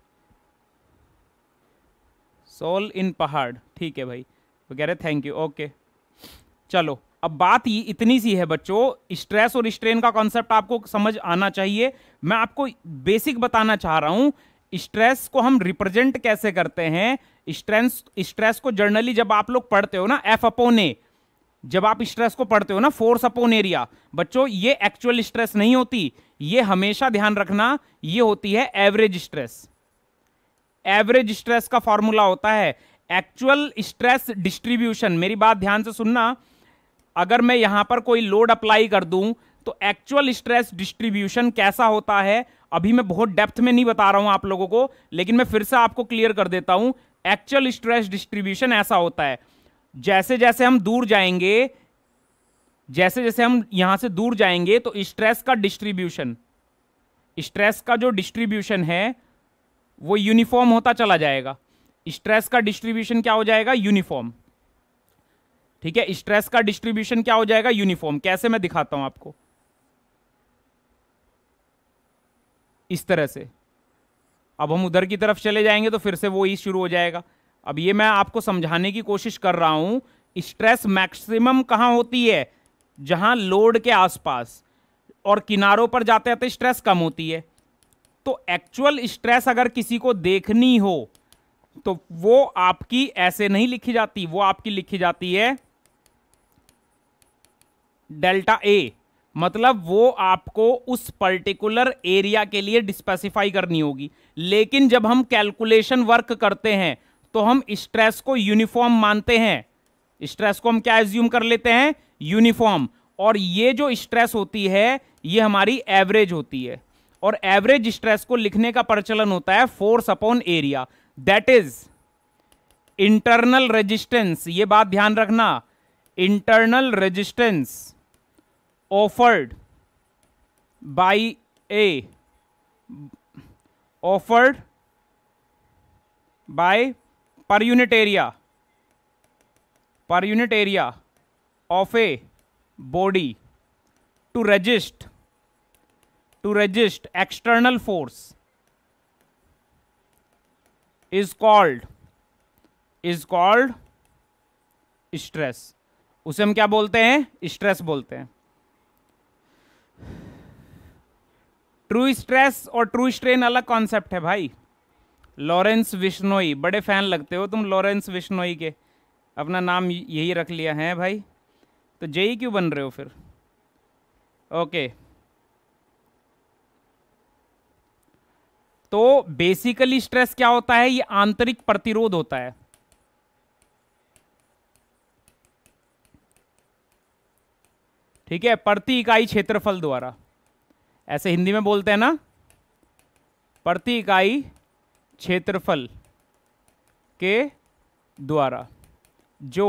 सोल इन पहाड़ ठीक है भाई वो कह रहे थैंक यू ओके चलो अब बात ही इतनी सी है बच्चों स्ट्रेस और स्ट्रेन का कॉन्सेप्ट आपको समझ आना चाहिए मैं आपको बेसिक बताना चाह रहा हूं स्ट्रेस को हम रिप्रेजेंट कैसे करते हैं स्ट्रेस स्ट्रेस को जर्नली जब आप लोग पढ़ते हो ना एफ अपोन ए जब आप स्ट्रेस को पढ़ते हो ना फोर्स अपोन एरिया बच्चों ये एक्चुअल स्ट्रेस नहीं होती ये हमेशा ध्यान रखना ये होती है एवरेज स्ट्रेस एवरेज स्ट्रेस का फॉर्मूला होता है एक्चुअल स्ट्रेस डिस्ट्रीब्यूशन मेरी बात ध्यान से सुनना अगर मैं यहां पर कोई लोड अप्लाई कर दूं तो एक्चुअल स्ट्रेस डिस्ट्रीब्यूशन कैसा होता है अभी मैं बहुत डेप्थ में नहीं बता रहा हूं आप लोगों को लेकिन मैं फिर से आपको क्लियर कर देता हूं एक्चुअल स्ट्रेस डिस्ट्रीब्यूशन ऐसा होता है जैसे जैसे हम दूर जाएंगे जैसे जैसे हम यहां से दूर जाएंगे तो स्ट्रेस का डिस्ट्रीब्यूशन स्ट्रेस का जो डिस्ट्रीब्यूशन है वो यूनिफॉर्म होता चला जाएगा स्ट्रेस का डिस्ट्रीब्यूशन क्या हो जाएगा यूनिफॉर्म ठीक है स्ट्रेस का डिस्ट्रीब्यूशन क्या हो जाएगा यूनिफॉर्म कैसे मैं दिखाता हूं आपको इस तरह से अब हम उधर की तरफ चले जाएंगे तो फिर से वो ही शुरू हो जाएगा अब ये मैं आपको समझाने की कोशिश कर रहा हूँ स्ट्रेस मैक्सिमम कहाँ होती है जहाँ लोड के आसपास और किनारों पर जाते जाते स्ट्रेस कम होती है तो एक्चुअल स्ट्रेस अगर किसी को देखनी हो तो वो आपकी ऐसे नहीं लिखी जाती वो आपकी लिखी जाती है डेल्टा ए मतलब वो आपको उस पर्टिकुलर एरिया के लिए डिस्पेसिफाई करनी होगी लेकिन जब हम कैलकुलेशन वर्क करते हैं तो हम स्ट्रेस को यूनिफॉर्म मानते हैं स्ट्रेस को हम क्या एज्यूम कर लेते हैं यूनिफॉर्म और ये जो स्ट्रेस होती है ये हमारी एवरेज होती है और एवरेज स्ट्रेस को लिखने का प्रचलन होता है force upon area that is internal resistance ये बात ध्यान रखना internal resistance offered by a offered by per unit area per unit area of a body to resist to resist external force is called is called stress उसे हम क्या बोलते हैं स्ट्रेस बोलते हैं ट्रू स्ट्रेस और ट्रू स्ट्रेन अलग कॉन्सेप्ट है भाई लॉरेंस विश्नोई बड़े फ़ैन लगते हो तुम लॉरेंस विश्नोई के अपना नाम यही रख लिया है भाई तो जेई क्यों बन रहे हो फिर ओके तो बेसिकली स्ट्रेस क्या होता है ये आंतरिक प्रतिरोध होता है ठीक है प्रति इकाई क्षेत्रफल द्वारा ऐसे हिंदी में बोलते हैं ना प्रति इकाई क्षेत्रफल के द्वारा जो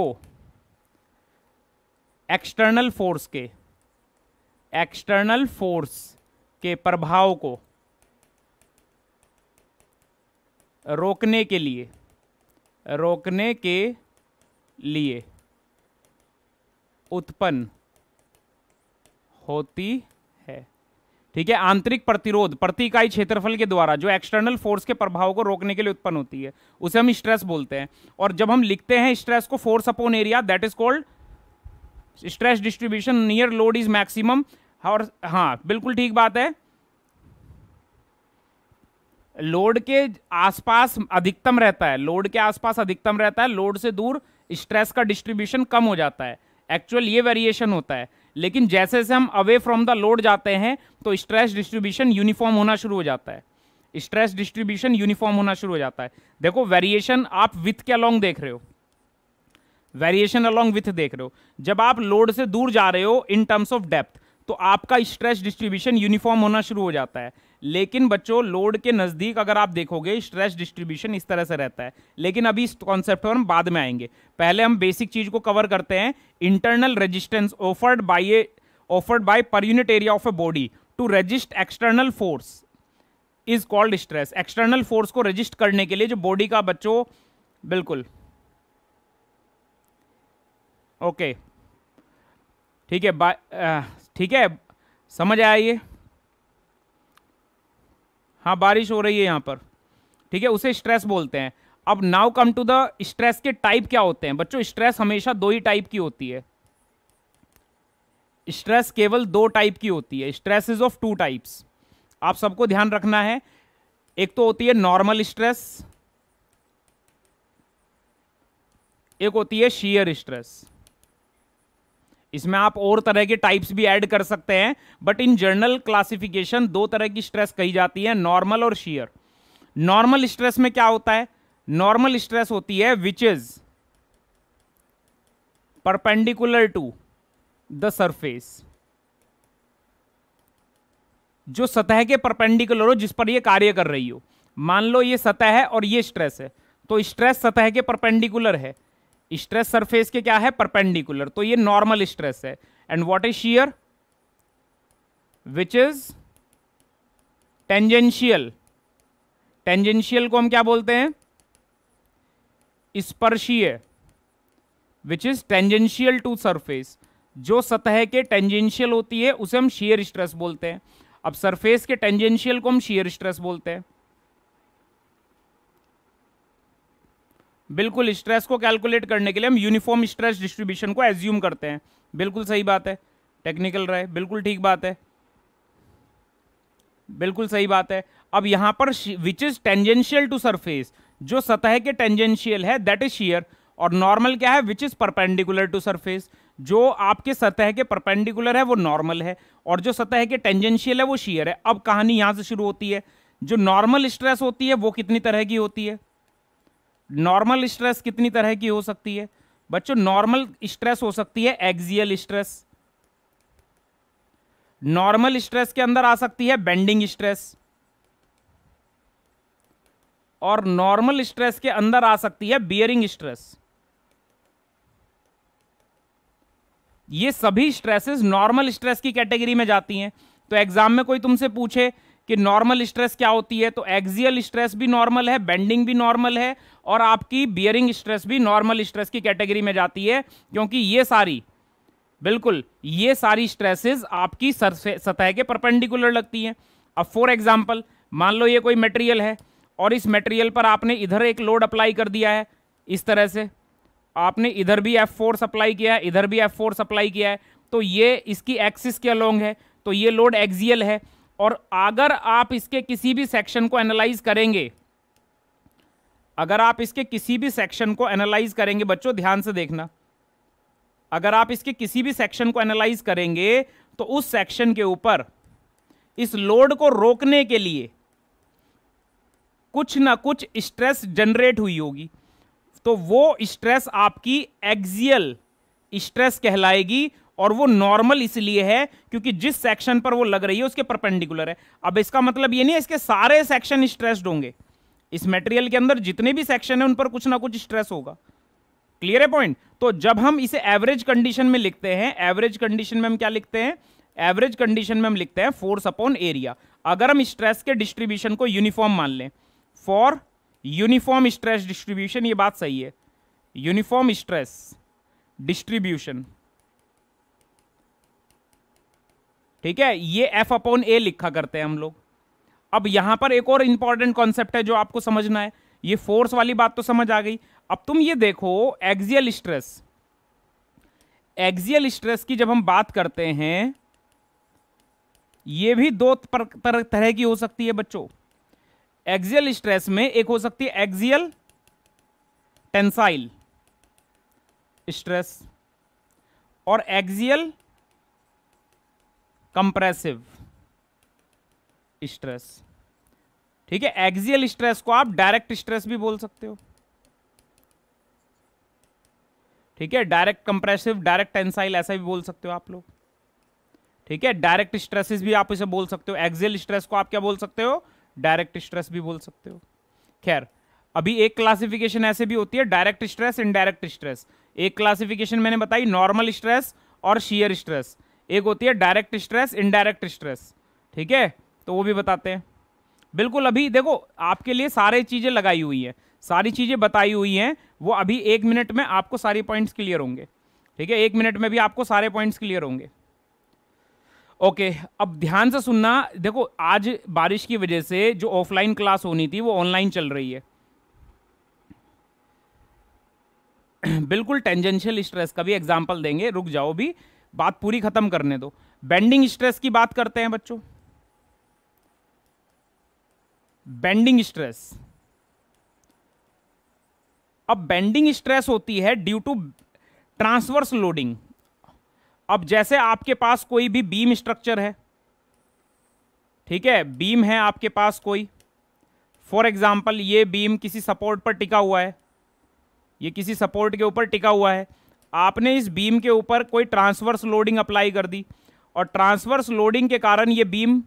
एक्सटर्नल फोर्स के एक्सटर्नल फोर्स के प्रभाव को रोकने के लिए रोकने के लिए उत्पन्न होती ठीक है आंतरिक प्रतिरोध प्रति इकाई क्षेत्रफल के द्वारा जो एक्सटर्नल फोर्स के प्रभाव को रोकने के लिए उत्पन्न होती है उसे हम स्ट्रेस बोलते हैं और जब हम लिखते हैं स्ट्रेस को force upon area that is called stress distribution near load is maximum और हाँ बिल्कुल ठीक बात है लोड के आसपास अधिकतम रहता है लोड के आसपास अधिकतम रहता है लोड से दूर स्ट्रेस का डिस्ट्रीब्यूशन कम हो जाता है एक्चुअल ये वेरिएशन होता है लेकिन जैसे जैसे हम अवे फ्रॉम द लोड जाते हैं तो स्ट्रेस डिस्ट्रीब्यूशन यूनिफॉर्म होना शुरू हो जाता है स्ट्रेस डिस्ट्रीब्यूशन यूनिफॉर्म होना शुरू हो जाता है देखो वेरिएशन आप विथ के अलॉन्ग देख रहे हो वेरिएशन अलॉन्ग विथ देख रहे हो जब आप लोड से दूर जा रहे हो इन टर्म्स ऑफ डेप्थ तो आपका स्ट्रेस डिस्ट्रीब्यूशन यूनिफॉर्म होना शुरू हो जाता है लेकिन बच्चों लोड के नज़दीक अगर आप देखोगे स्ट्रेस डिस्ट्रीब्यूशन इस तरह से रहता है लेकिन अभी इस कॉन्सेप्ट पर हम बाद में आएंगे पहले हम बेसिक चीज़ को कवर करते हैं internal resistance offered by a offered by per unit area of a body to resist external force is called stress external force को रजिस्ट करने के लिए जो बॉडी का बच्चों बिल्कुल ओके ठीक है ठीक है समझ आया ये हाँ बारिश हो रही है यहाँ पर ठीक है उसे स्ट्रेस बोलते हैं अब now come to the stress के टाइप क्या होते हैं बच्चों स्ट्रेस हमेशा दो ही टाइप की होती है स्ट्रेस केवल दो टाइप की होती है stress is of two types आप सबको ध्यान रखना है एक तो होती है नॉर्मल स्ट्रेस एक होती है शीयर स्ट्रेस इसमें आप और तरह के टाइप्स भी ऐड कर सकते हैं बट इन जर्नल क्लासिफिकेशन दो तरह की स्ट्रेस कही जाती है नॉर्मल और शीयर नॉर्मल स्ट्रेस में क्या होता है नॉर्मल स्ट्रेस होती है which is perpendicular to the surface जो सतह के परपेंडिकुलर हो जिस पर यह कार्य कर रही हो मान लो ये सतह है और ये स्ट्रेस है तो स्ट्रेस सतह के परपेंडिकुलर है स्ट्रेस सरफेस के क्या है परपेंडिकुलर तो ये नॉर्मल स्ट्रेस है and what is shear which is tangential tangential को हम क्या बोलते हैं स्पर्शीय which is tangential to surface जो सतह के टेंजेंशियल होती है उसे हम शेयर स्ट्रेस बोलते हैं अब सरफेस के टेंजेंशियल को हम शेयर स्ट्रेस बोलते हैं बिल्कुल स्ट्रेस को कैलकुलेट करने के लिए हम यूनिफॉर्म स्ट्रेस डिस्ट्रीब्यूशन को एज्यूम करते हैं बिल्कुल सही बात है टेक्निकल रहे बिल्कुल ठीक बात है बिल्कुल सही बात है अब यहां पर which is tangential to surface जो सतह के टेंजेंशियल है दैट इज शियर और नॉर्मल क्या है which is perpendicular to surface जो आपके सतह के परपेंडिकुलर है वो नॉर्मल है और जो सतह के टेंजेंशियल है वो शियर है अब कहानी यहां से शुरू होती है जो नॉर्मल स्ट्रेस होती है वो कितनी तरह की होती है नॉर्मल स्ट्रेस कितनी तरह की हो सकती है बच्चों नॉर्मल स्ट्रेस हो सकती है एक्जियल स्ट्रेस नॉर्मल स्ट्रेस के अंदर आ सकती है बेंडिंग स्ट्रेस और नॉर्मल स्ट्रेस के अंदर आ सकती है बियरिंग स्ट्रेस ये सभी स्ट्रेसेस नॉर्मल स्ट्रेस की कैटेगरी में जाती हैं तो एग्जाम में कोई तुमसे पूछे कि नॉर्मल स्ट्रेस क्या होती है तो एक्सियल स्ट्रेस भी नॉर्मल है बेंडिंग भी नॉर्मल है और आपकी बियरिंग स्ट्रेस भी नॉर्मल स्ट्रेस की कैटेगरी में जाती है क्योंकि ये सारी बिल्कुल ये सारी स्ट्रेसेस आपकी सतह के परपेंडिकुलर लगती हैं अब फॉर एग्जाम्पल मान लो ये कोई मटेरियल है और इस मटेरियल पर आपने इधर एक लोड अप्लाई कर दिया है इस तरह से आपने इधर भी एफ फोर सप्लाई किया है इधर भी एफ फोर सप्लाई किया है तो ये इसकी एक्सिस के अलोंग है तो ये लोड एक्सियल है और अगर आप इसके किसी भी सेक्शन को एनालाइज करेंगे अगर आप इसके किसी भी सेक्शन को एनालाइज करेंगे बच्चों ध्यान से देखना अगर आप इसके किसी भी सेक्शन को एनालाइज करेंगे तो उस सेक्शन के ऊपर इस लोड को रोकने के लिए कुछ ना कुछ स्ट्रेस जनरेट हुई होगी तो वो स्ट्रेस आपकी एक्सियल स्ट्रेस कहलाएगी और वो नॉर्मल इसलिए है क्योंकि जिस सेक्शन पर वो लग रही है उसके परपेंडिकुलर है अब इसका मतलब ये नहीं है इसके सारे सेक्शन स्ट्रेस्ड होंगे इस मटेरियल के अंदर जितने भी सेक्शन है उन पर कुछ ना कुछ स्ट्रेस होगा क्लियर है पॉइंट तो जब हम इसे एवरेज कंडीशन में लिखते हैं एवरेज कंडीशन में हम क्या लिखते हैं एवरेज कंडीशन में हम लिखते हैं फोर्स अपॉन एरिया अगर हम स्ट्रेस के डिस्ट्रीब्यूशन को यूनिफॉर्म मान लें फॉर यूनिफॉर्म स्ट्रेस डिस्ट्रीब्यूशन ये बात सही है यूनिफॉर्म स्ट्रेस डिस्ट्रीब्यूशन ठीक है ये एफ अपॉन ए लिखा करते हैं हम लोग अब यहां पर एक और इंपॉर्टेंट कॉन्सेप्ट है जो आपको समझना है ये फोर्स वाली बात तो समझ आ गई अब तुम ये देखो एक्सियल स्ट्रेस एक्सियल स्ट्रेस की जब हम बात करते हैं ये भी दो तरह तरह की हो सकती है बच्चों एक्सियल स्ट्रेस में एक हो सकती है एक्सियल टेंसाइल स्ट्रेस और एक्सियल कंप्रेसिव स्ट्रेस ठीक है एक्सियल स्ट्रेस को आप डायरेक्ट स्ट्रेस भी बोल सकते हो ठीक है डायरेक्ट कंप्रेसिव डायरेक्ट टेंसाइल ऐसा भी बोल सकते हो आप लोग ठीक है डायरेक्ट स्ट्रेसेस भी आप इसे बोल सकते हो एक्सियल स्ट्रेस को आप क्या बोल सकते हो डायरेक्ट स्ट्रेस भी बोल सकते हो खैर अभी एक क्लासिफिकेशन ऐसे भी होती है डायरेक्ट स्ट्रेस इनडायरेक्ट स्ट्रेस एक क्लासिफिकेशन मैंने बताई नॉर्मल स्ट्रेस और शियर स्ट्रेस एक होती है डायरेक्ट स्ट्रेस इनडायरेक्ट स्ट्रेस ठीक है तो वो भी बताते हैं बिल्कुल अभी देखो आपके लिए सारी चीज़ें लगाई हुई है सारी चीज़ें बताई हुई हैं वो अभी एक मिनट में आपको सारे पॉइंट्स क्लियर होंगे ठीक है एक मिनट में भी आपको सारे पॉइंट्स क्लियर होंगे ओके अब ध्यान से सुनना देखो आज बारिश की वजह से जो ऑफलाइन क्लास होनी थी वो ऑनलाइन चल रही है बिल्कुल टेंजेंशियल स्ट्रेस का भी एग्जाम्पल देंगे रुक जाओ भी बात पूरी खत्म करने दो बेंडिंग स्ट्रेस की बात करते हैं बच्चों बेंडिंग स्ट्रेस अब बेंडिंग स्ट्रेस होती है ड्यू टू ट्रांसवर्स लोडिंग अब जैसे आपके पास कोई भी बीम स्ट्रक्चर है ठीक है बीम है आपके पास कोई फॉर एग्जाम्पल ये बीम किसी सपोर्ट पर टिका हुआ है ये किसी सपोर्ट के ऊपर टिका हुआ है आपने इस बीम के ऊपर कोई ट्रांसवर्स लोडिंग अप्लाई कर दी और ट्रांसवर्स लोडिंग के कारण ये बीम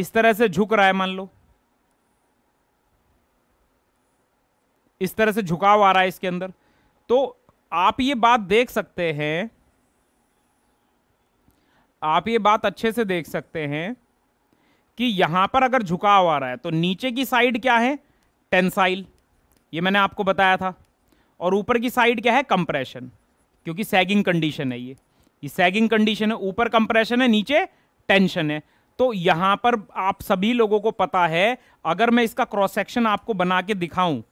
इस तरह से झुक रहा है मान लो इस तरह से झुकाव आ रहा है इसके अंदर तो आप ये बात देख सकते हैं आप ये बात अच्छे से देख सकते हैं कि यहां पर अगर झुकाव आ रहा है तो नीचे की साइड क्या है टेंसाइल ये मैंने आपको बताया था और ऊपर की साइड क्या है कंप्रेशन क्योंकि सैगिंग कंडीशन है ये ये सैगिंग कंडीशन है ऊपर कंप्रेशन है नीचे टेंशन है तो यहां पर आप सभी लोगों को पता है अगर मैं इसका क्रॉस सेक्शन आपको बना के दिखाऊं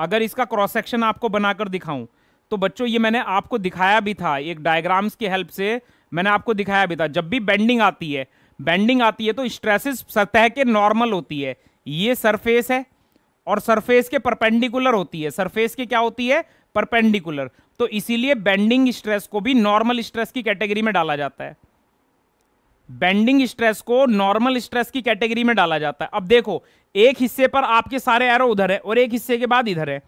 अगर इसका क्रॉस सेक्शन आपको बनाकर दिखाऊं तो बच्चों ये मैंने आपको दिखाया भी था एक डायग्राम्स की हेल्प से मैंने आपको दिखाया भी था जब भी बेंडिंग आती है बेंडिंग आती है तो स्ट्रेसेस सतह के नॉर्मल होती है ये सरफेस है और सरफेस के परपेंडिकुलर होती है सरफेस के क्या होती है परपेंडिकुलर तो इसीलिए बेंडिंग स्ट्रेस को भी नॉर्मल स्ट्रेस की कैटेगरी में डाला जाता है बेंडिंग स्ट्रेस को नॉर्मल स्ट्रेस की कैटेगरी में डाला जाता है अब देखो एक हिस्से पर आपके सारे एरो उधर है और एक हिस्से के बाद इधर है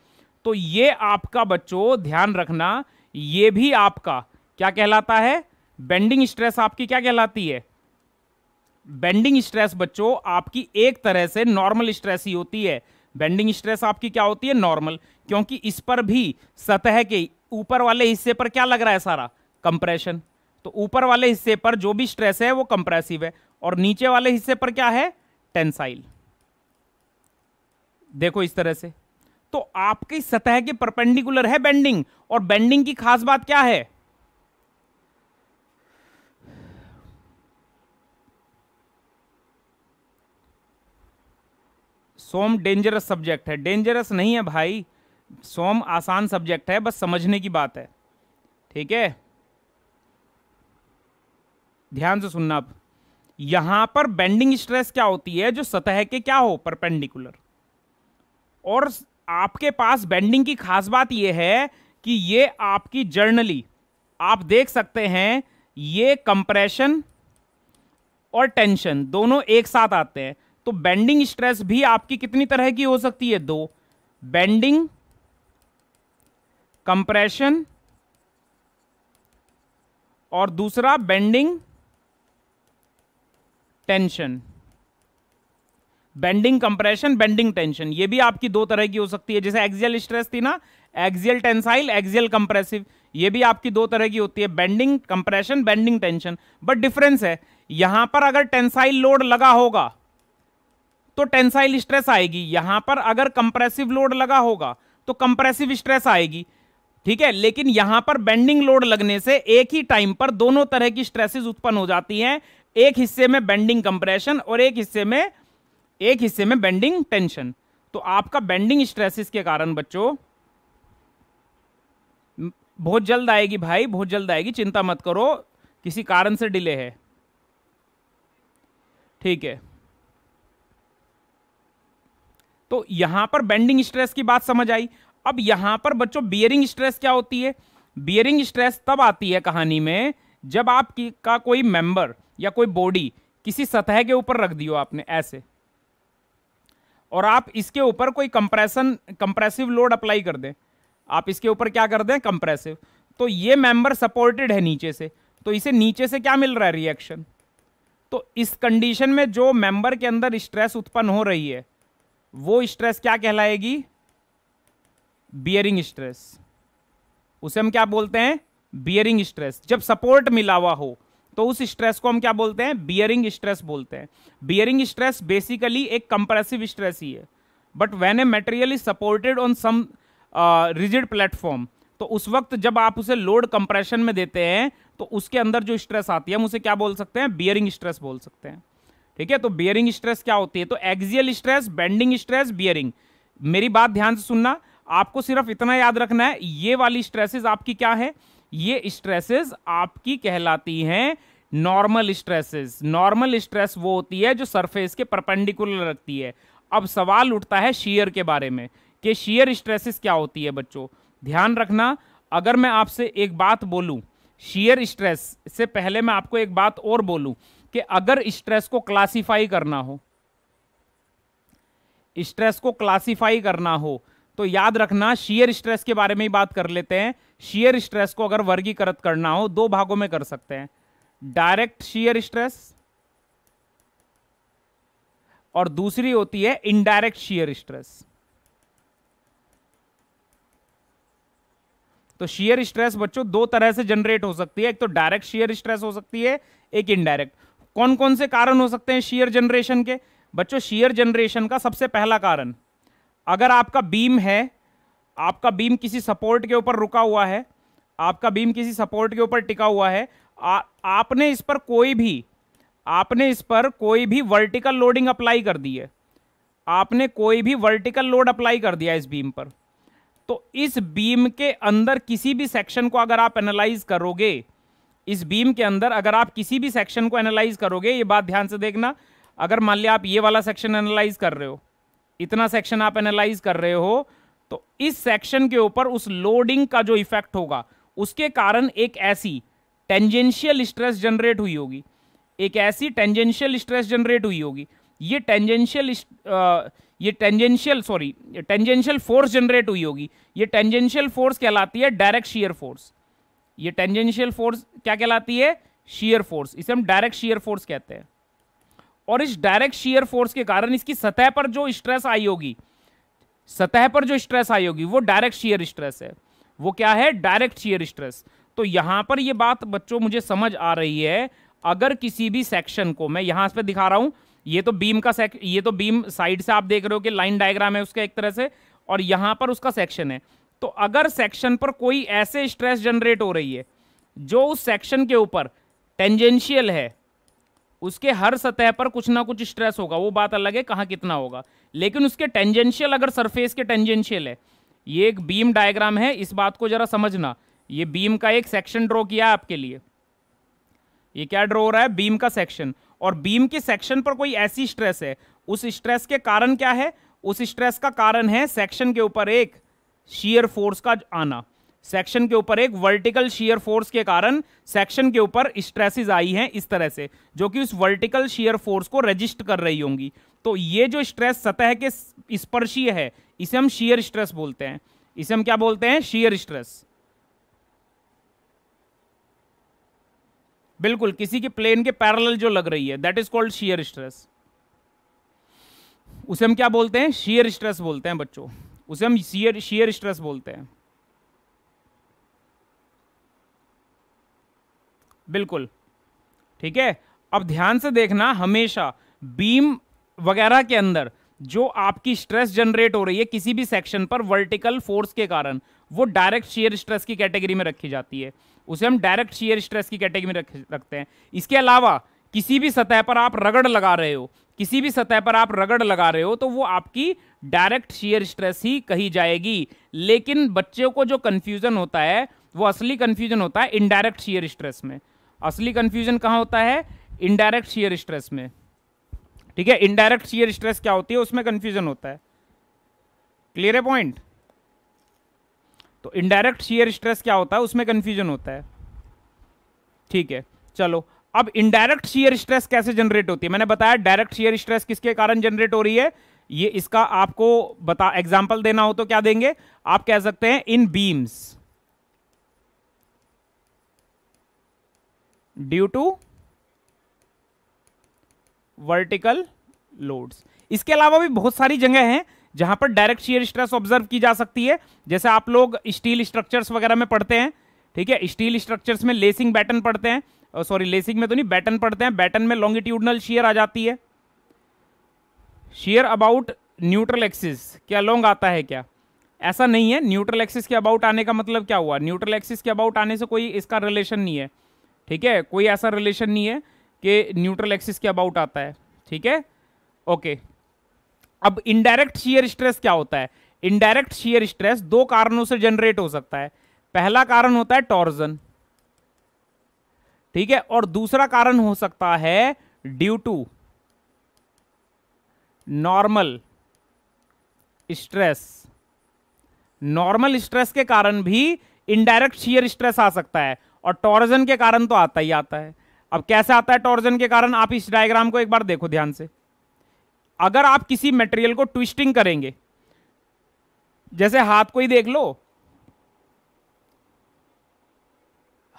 तो ये आपका बच्चों ध्यान रखना ये भी आपका क्या कहलाता है बेंडिंग स्ट्रेस आपकी क्या कहलाती है बेंडिंग स्ट्रेस बच्चों आपकी एक तरह से नॉर्मल स्ट्रेस ही होती है बेंडिंग स्ट्रेस आपकी क्या होती है नॉर्मल क्योंकि इस पर भी सतह के ऊपर वाले हिस्से पर क्या लग रहा है सारा कंप्रेशन तो ऊपर वाले हिस्से पर जो भी स्ट्रेस है वो कंप्रेसिव है और नीचे वाले हिस्से पर क्या है टेंसाइल देखो इस तरह से तो आपकी सतह के परपेंडिकुलर है बेंडिंग और बेंडिंग की खास बात क्या है सोम डेंजरस सब्जेक्ट है डेंजरस नहीं है भाई सोम आसान सब्जेक्ट है बस समझने की बात है ठीक है ध्यान से सुनना आप यहां पर बेंडिंग स्ट्रेस क्या होती है जो सतह के क्या हो परपेंडिकुलर और आपके पास बेंडिंग की खास बात यह है कि ये आपकी जर्नली आप देख सकते हैं यह कंप्रेशन और टेंशन दोनों एक साथ आते हैं तो बेंडिंग स्ट्रेस भी आपकी कितनी तरह की हो सकती है दो बेंडिंग कंप्रेशन और दूसरा bending tension bending compression bending tension ये भी आपकी दो तरह की हो सकती है जैसे एक्सियल स्ट्रेस थी ना एक्सियल टेंसाइल एक्सियल कंप्रेसिव ये भी आपकी दो तरह की होती है bending compression bending tension but difference है यहां पर अगर टेंसाइल लोड लगा होगा तो टेंसाइल स्ट्रेस आएगी यहां पर अगर कंप्रेसिव लोड लगा होगा तो कंप्रेसिव स्ट्रेस आएगी ठीक है लेकिन यहां पर बेंडिंग लोड लगने से एक ही टाइम पर दोनों तरह की स्ट्रेसेस उत्पन्न हो जाती हैं एक हिस्से में बेंडिंग कंप्रेशन और एक हिस्से में एक हिस्से में बेंडिंग टेंशन तो आपका बेंडिंग स्ट्रेसेस के कारण बच्चों बहुत जल्द आएगी भाई बहुत जल्द आएगी चिंता मत करो किसी कारण से डिले है ठीक है तो यहां पर बेंडिंग स्ट्रेस की बात समझ आई अब यहां पर बच्चों बियरिंग स्ट्रेस क्या होती है बियरिंग स्ट्रेस तब आती है कहानी में जब आपकी का कोई मेंबर या कोई बॉडी किसी सतह के ऊपर रख दियो आपने ऐसे और आप इसके ऊपर कोई कंप्रेशन कंप्रेसिव लोड अप्लाई कर दें आप इसके ऊपर क्या कर दें कंप्रेसिव तो ये मेंबर सपोर्टेड है नीचे से तो इसे नीचे से क्या मिल रहा है रिएक्शन तो इस कंडीशन में जो मेंबर के अंदर स्ट्रेस उत्पन्न हो रही है वो स्ट्रेस क्या कहलाएगी बियरिंग स्ट्रेस उसे हम क्या बोलते हैं बियरिंग स्ट्रेस जब सपोर्ट मिला हुआ हो तो उस स्ट्रेस को हम क्या बोलते हैं बियरिंग स्ट्रेस बोलते हैं बियरिंग स्ट्रेस बेसिकली एक कंप्रेसिव स्ट्रेस ही है but when a material is supported on some rigid platform तो उस वक्त जब आप उसे लोड कंप्रेशन में देते हैं तो उसके अंदर जो स्ट्रेस आती है हम उसे क्या बोल सकते हैं बियरिंग स्ट्रेस बोल सकते हैं ठीक है तो बियरिंग स्ट्रेस क्या होती है तो axial stress bending stress bearing मेरी बात ध्यान से सुनना आपको सिर्फ इतना याद रखना है ये वाली स्ट्रेसेस आपकी क्या है ये स्ट्रेसेस आपकी कहलाती हैं नॉर्मल स्ट्रेसेस नॉर्मल स्ट्रेस वो होती है जो सरफेस के परपेंडिकुलर रखती है अब सवाल उठता है शीयर के बारे में कि शीयर स्ट्रेसेस क्या होती है बच्चों ध्यान रखना अगर मैं आपसे एक बात बोलूं शीयर स्ट्रेस से पहले मैं आपको एक बात और बोलूं कि अगर स्ट्रेस को क्लासिफाई करना हो स्ट्रेस को क्लासिफाई करना हो तो याद रखना शियर स्ट्रेस के बारे में ही बात कर लेते हैं शियर स्ट्रेस को अगर वर्गीकृत करना हो दो भागों में कर सकते हैं डायरेक्ट शियर स्ट्रेस और दूसरी होती है इनडायरेक्ट शियर स्ट्रेस तो शियर स्ट्रेस बच्चों दो तरह से जनरेट हो सकती है एक तो डायरेक्ट शियर स्ट्रेस हो सकती है एक इनडायरेक्ट कौन कौन से कारण हो सकते हैं शेयर जनरेशन के बच्चों शेयर जनरेशन का सबसे पहला कारण अगर आपका बीम है आपका बीम किसी सपोर्ट के ऊपर रुका हुआ है आपका बीम किसी सपोर्ट के ऊपर टिका हुआ है आ, आपने इस पर कोई भी आपने इस पर कोई भी वर्टिकल लोडिंग अप्लाई कर दी है आपने कोई भी वर्टिकल लोड अप्लाई कर दिया इस बीम पर तो इस बीम के अंदर किसी भी सेक्शन को अगर आप एनालाइज करोगे इस बीम के अंदर अगर आप किसी भी सेक्शन को एनालाइज करोगे ये बात ध्यान से देखना अगर मान लिया आप ये वाला सेक्शन एनालाइज कर रहे हो इतना सेक्शन आप एनालाइज कर रहे हो तो इस सेक्शन के ऊपर उस लोडिंग का जो इफेक्ट होगा उसके कारण एक ऐसी टेंजेंशियल स्ट्रेस जनरेट हुई होगी एक ऐसी टेंजेंशियल स्ट्रेस जनरेट हुई होगी ये टेंजेंशियल ये tangential sorry tangential force generate हुई होगी ये टेंजेंशियल फोर्स कहलाती है डायरेक्ट शेयर फोर्स ये टेंजेंशियल फोर्स क्या कहलाती है शीयर फोर्स इसे हम डायरेक्ट शीयर फोर्स कहते हैं और इस डायरेक्ट शीयर फोर्स के कारण इसकी सतह पर जो स्ट्रेस आई होगी सतह पर जो स्ट्रेस आई होगी वो डायरेक्ट शीयर स्ट्रेस है वो क्या है डायरेक्ट शीयर स्ट्रेस तो यहां पर ये बात बच्चों मुझे समझ आ रही है अगर किसी भी सेक्शन को मैं यहां पर दिखा रहा हूं ये तो बीम का ये तो बीम साइड से आप देख रहे हो कि लाइन डायग्राम है उसका एक तरह से और यहां पर उसका सेक्शन है तो अगर सेक्शन पर कोई ऐसे स्ट्रेस जनरेट हो रही है जो उस सेक्शन के ऊपर टेंजेंशियल है उसके हर सतह पर कुछ ना कुछ स्ट्रेस होगा वो बात अलग है कहाँ कितना होगा लेकिन उसके टेंजेंशियल अगर सरफेस के टेंजेंशियल है ये एक बीम डायग्राम है इस बात को जरा समझना ये बीम का एक सेक्शन ड्रॉ किया आपके लिए ये क्या ड्रॉ हो रहा है बीम का सेक्शन और बीम के सेक्शन पर कोई ऐसी स्ट्रेस है उस स्ट्रेस के कारण क्या है उस स्ट्रेस का कारण है सेक्शन के ऊपर एक शीयर फोर्स का आना सेक्शन के ऊपर एक वर्टिकल शीयर फोर्स के कारण सेक्शन के ऊपर स्ट्रेसेस आई हैं इस तरह से जो कि उस वर्टिकल शीयर फोर्स को रजिस्ट कर रही होंगी तो ये जो स्ट्रेस सतह के स्पर्शीय है इसे हम शीयर स्ट्रेस बोलते हैं इसे हम क्या बोलते हैं शीयर स्ट्रेस बिल्कुल किसी के प्लेन के पैरेलल जो लग रही है that is called shear stress उसे हम क्या बोलते हैं शीयर स्ट्रेस बोलते हैं बच्चों उसे हम शेयर शेयर स्ट्रेस बोलते हैं बिल्कुल ठीक है अब ध्यान से देखना हमेशा बीम वगैरह के अंदर जो आपकी स्ट्रेस जनरेट हो रही है किसी भी सेक्शन पर वर्टिकल फोर्स के कारण वो डायरेक्ट शेयर स्ट्रेस की कैटेगरी में रखी जाती है उसे हम डायरेक्ट शेयर स्ट्रेस की कैटेगरी में रख, रखते हैं इसके अलावा किसी भी सतह पर आप रगड़ लगा रहे हो किसी भी सतह पर आप रगड़ लगा रहे हो तो वो आपकी डायरेक्ट शेयर स्ट्रेस ही कही जाएगी लेकिन बच्चों को जो कन्फ्यूज़न होता है वो असली कन्फ्यूज़न होता है इनडायरेक्ट शेयर स्ट्रेस में असली कन्फ्यूज़न कहाँ होता है इनडायरेक्ट शेयर स्ट्रेस में ठीक है इनडायरेक्ट शेयर स्ट्रेस क्या होती है उसमें कन्फ्यूज़न होता है क्लियर है पॉइंट तो इनडायरेक्ट शेयर स्ट्रेस क्या होता है उसमें कन्फ्यूज़न होता है ठीक है चलो अब इनडायरेक्ट शेयर स्ट्रेस कैसे जनरेट होती है मैंने बताया डायरेक्ट शेयर स्ट्रेस किसके कारण जनरेट हो रही है ये इसका आपको बता एग्जाम्पल देना हो तो क्या देंगे आप कह सकते हैं in beams due to vertical loads इसके अलावा भी बहुत सारी जगह हैं जहां पर डायरेक्ट शेयर स्ट्रेस ऑब्जर्व की जा सकती है जैसे आप लोग स्टील स्ट्रक्चर्स वगैरह में पढ़ते हैं ठीक है स्टील स्ट्रक्चर्स में लेसिंग बैटन पढ़ते हैं सॉरी लेसिंग में तो नहीं बैटन पढ़ते हैं बैटन में लॉन्गिट्यूडनल शेयर आ जाती है शेयर अबाउट न्यूट्रल एक्सिस क्या लॉन्ग आता है क्या ऐसा नहीं है न्यूट्रल एक्सिस के अबाउट आने का मतलब क्या हुआ न्यूट्रल एक्सिस के अबाउट आने से कोई इसका रिलेशन नहीं है ठीक है कोई ऐसा रिलेशन नहीं है कि न्यूट्रल एक्सिस के अबाउट आता है ठीक है ओके अब इनडायरेक्ट शेयर स्ट्रेस क्या होता है इनडायरेक्ट शेयर स्ट्रेस दो कारणों से जनरेट हो सकता है पहला कारण होता है टॉर्जन ठीक है और दूसरा कारण हो सकता है due to normal stress normal stress के कारण भी इनडायरेक्ट शीयर स्ट्रेस आ सकता है और टॉर्जन के कारण तो आता ही आता है अब कैसे आता है टॉर्जन के कारण आप इस डायग्राम को एक बार देखो ध्यान से अगर आप किसी मटेरियल को ट्विस्टिंग करेंगे जैसे हाथ को ही देख लो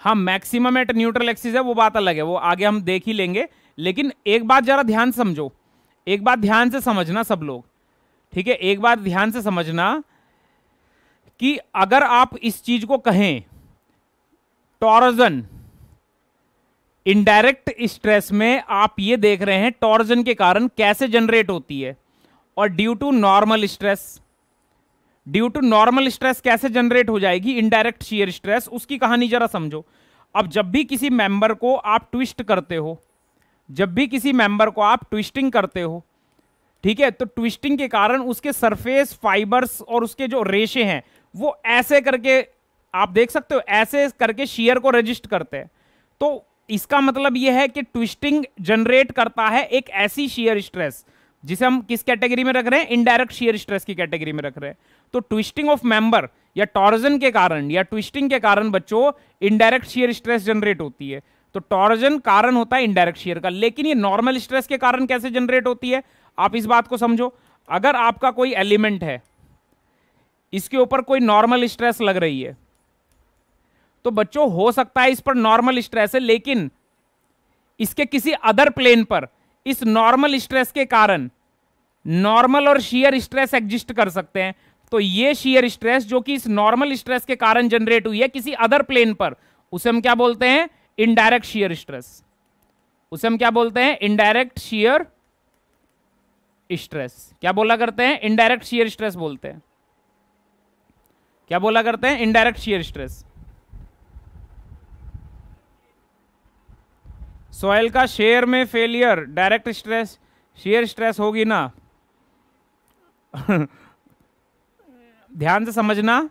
हाँ मैक्सिमम एट न्यूट्रल एक्सिस है वो बात अलग है वो आगे हम देख ही लेंगे लेकिन एक बात जरा ध्यान समझो एक बात ध्यान से समझना सब लोग ठीक है एक बात ध्यान से समझना कि अगर आप इस चीज को कहें टॉर्जन इनडायरेक्ट स्ट्रेस में आप ये देख रहे हैं टॉर्जन के कारण कैसे जनरेट होती है और due to normal stress due to normal stress कैसे जनरेट हो जाएगी इनडायरेक्ट शेयर स्ट्रेस उसकी कहानी जरा समझो अब जब भी किसी मेंबर को आप ट्विस्ट करते हो जब भी किसी मेंबर को आप ट्विस्टिंग करते हो ठीक है तो ट्विस्टिंग के कारण उसके सरफेस फाइबर्स और उसके जो रेशे हैं वो ऐसे करके आप देख सकते हो ऐसे करके शेयर को रजिस्ट करते हैं तो इसका मतलब यह है कि ट्विस्टिंग जनरेट करता है एक ऐसी शेयर स्ट्रेस जिसे हम किस कैटेगरी में रख रहे हैं इनडायरेक्ट शेयर स्ट्रेस की कैटेगरी में रख रहे हैं तो ट्विस्टिंग ऑफ मेंबर या टॉर्जन के कारण या ट्विस्टिंग के कारण बच्चों इनडायरेक्ट शेयर स्ट्रेस जनरेट होती है तो टॉर्जन कारण होता है इनडायरेक्ट शेयर का लेकिन ये नॉर्मल स्ट्रेस के कारण कैसे जनरेट होती है आप इस बात को समझो अगर आपका कोई एलिमेंट है इसके ऊपर कोई नॉर्मल स्ट्रेस लग रही है तो बच्चों हो सकता है इस पर नॉर्मल स्ट्रेस है लेकिन इसके किसी अदर प्लेन पर इस नॉर्मल स्ट्रेस के कारण नॉर्मल और शियर स्ट्रेस एग्जिस्ट कर सकते हैं तो ये शियर स्ट्रेस जो कि इस नॉर्मल स्ट्रेस के कारण जनरेट हुई है किसी अदर प्लेन पर उसे हम क्या बोलते हैं इनडायरेक्ट शेयर स्ट्रेस उसे हम क्या बोलते हैं इनडायरेक्ट शेयर स्ट्रेस क्या बोला करते हैं इनडायरेक्ट शेयर स्ट्रेस बोलते हैं क्या बोला करते हैं इनडायरेक्ट शेयर स्ट्रेस सॉइल का शेयर में failure direct stress shear stress होगी ना ध्यान से समझना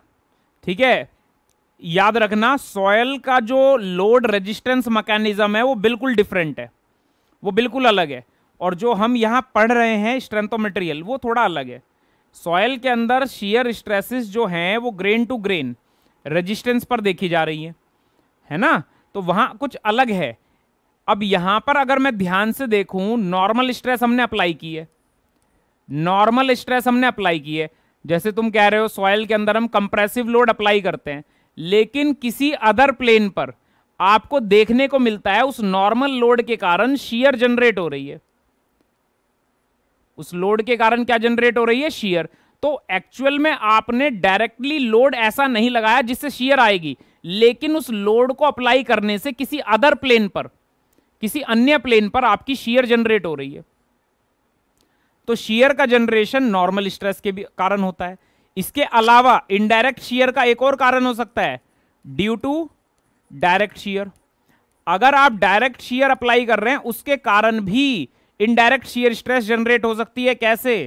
ठीक है याद रखना सॉयल का जो लोड रेजिस्टेंस मैकेनिज्म है वो बिल्कुल डिफरेंट है वो बिल्कुल अलग है और जो हम यहाँ पढ़ रहे हैं स्ट्रेंथ ऑफ मटेरियल वो थोड़ा अलग है सॉयल के अंदर शीयर स्ट्रेसेस जो हैं वो ग्रेन टू ग्रेन रेजिस्टेंस पर देखी जा रही है है ना तो वहाँ कुछ अलग है अब यहाँ पर अगर मैं ध्यान से देखूँ नॉर्मल स्ट्रेस हमने अप्लाई की है नॉर्मल स्ट्रेस हमने अप्लाई की है जैसे तुम कह रहे हो सॉयल के अंदर हम कंप्रेसिव लोड अप्लाई करते हैं लेकिन किसी अदर प्लेन पर आपको देखने को मिलता है उस नॉर्मल लोड के कारण शीयर जनरेट हो रही है उस लोड के कारण क्या जनरेट हो रही है शीयर तो एक्चुअल में आपने डायरेक्टली लोड ऐसा नहीं लगाया जिससे शीयर आएगी लेकिन उस लोड को अप्लाई करने से किसी अदर प्लेन पर किसी अन्य प्लेन पर आपकी शीयर जनरेट हो रही है तो शीयर का जनरेशन नॉर्मल स्ट्रेस के भी कारण होता है इसके अलावा इनडायरेक्ट शेयर का एक और कारण हो सकता है ड्यू टू डायरेक्ट शेयर अगर आप डायरेक्ट शेयर अप्लाई कर रहे हैं उसके कारण भी इनडायरेक्ट शेयर स्ट्रेस जनरेट हो सकती है कैसे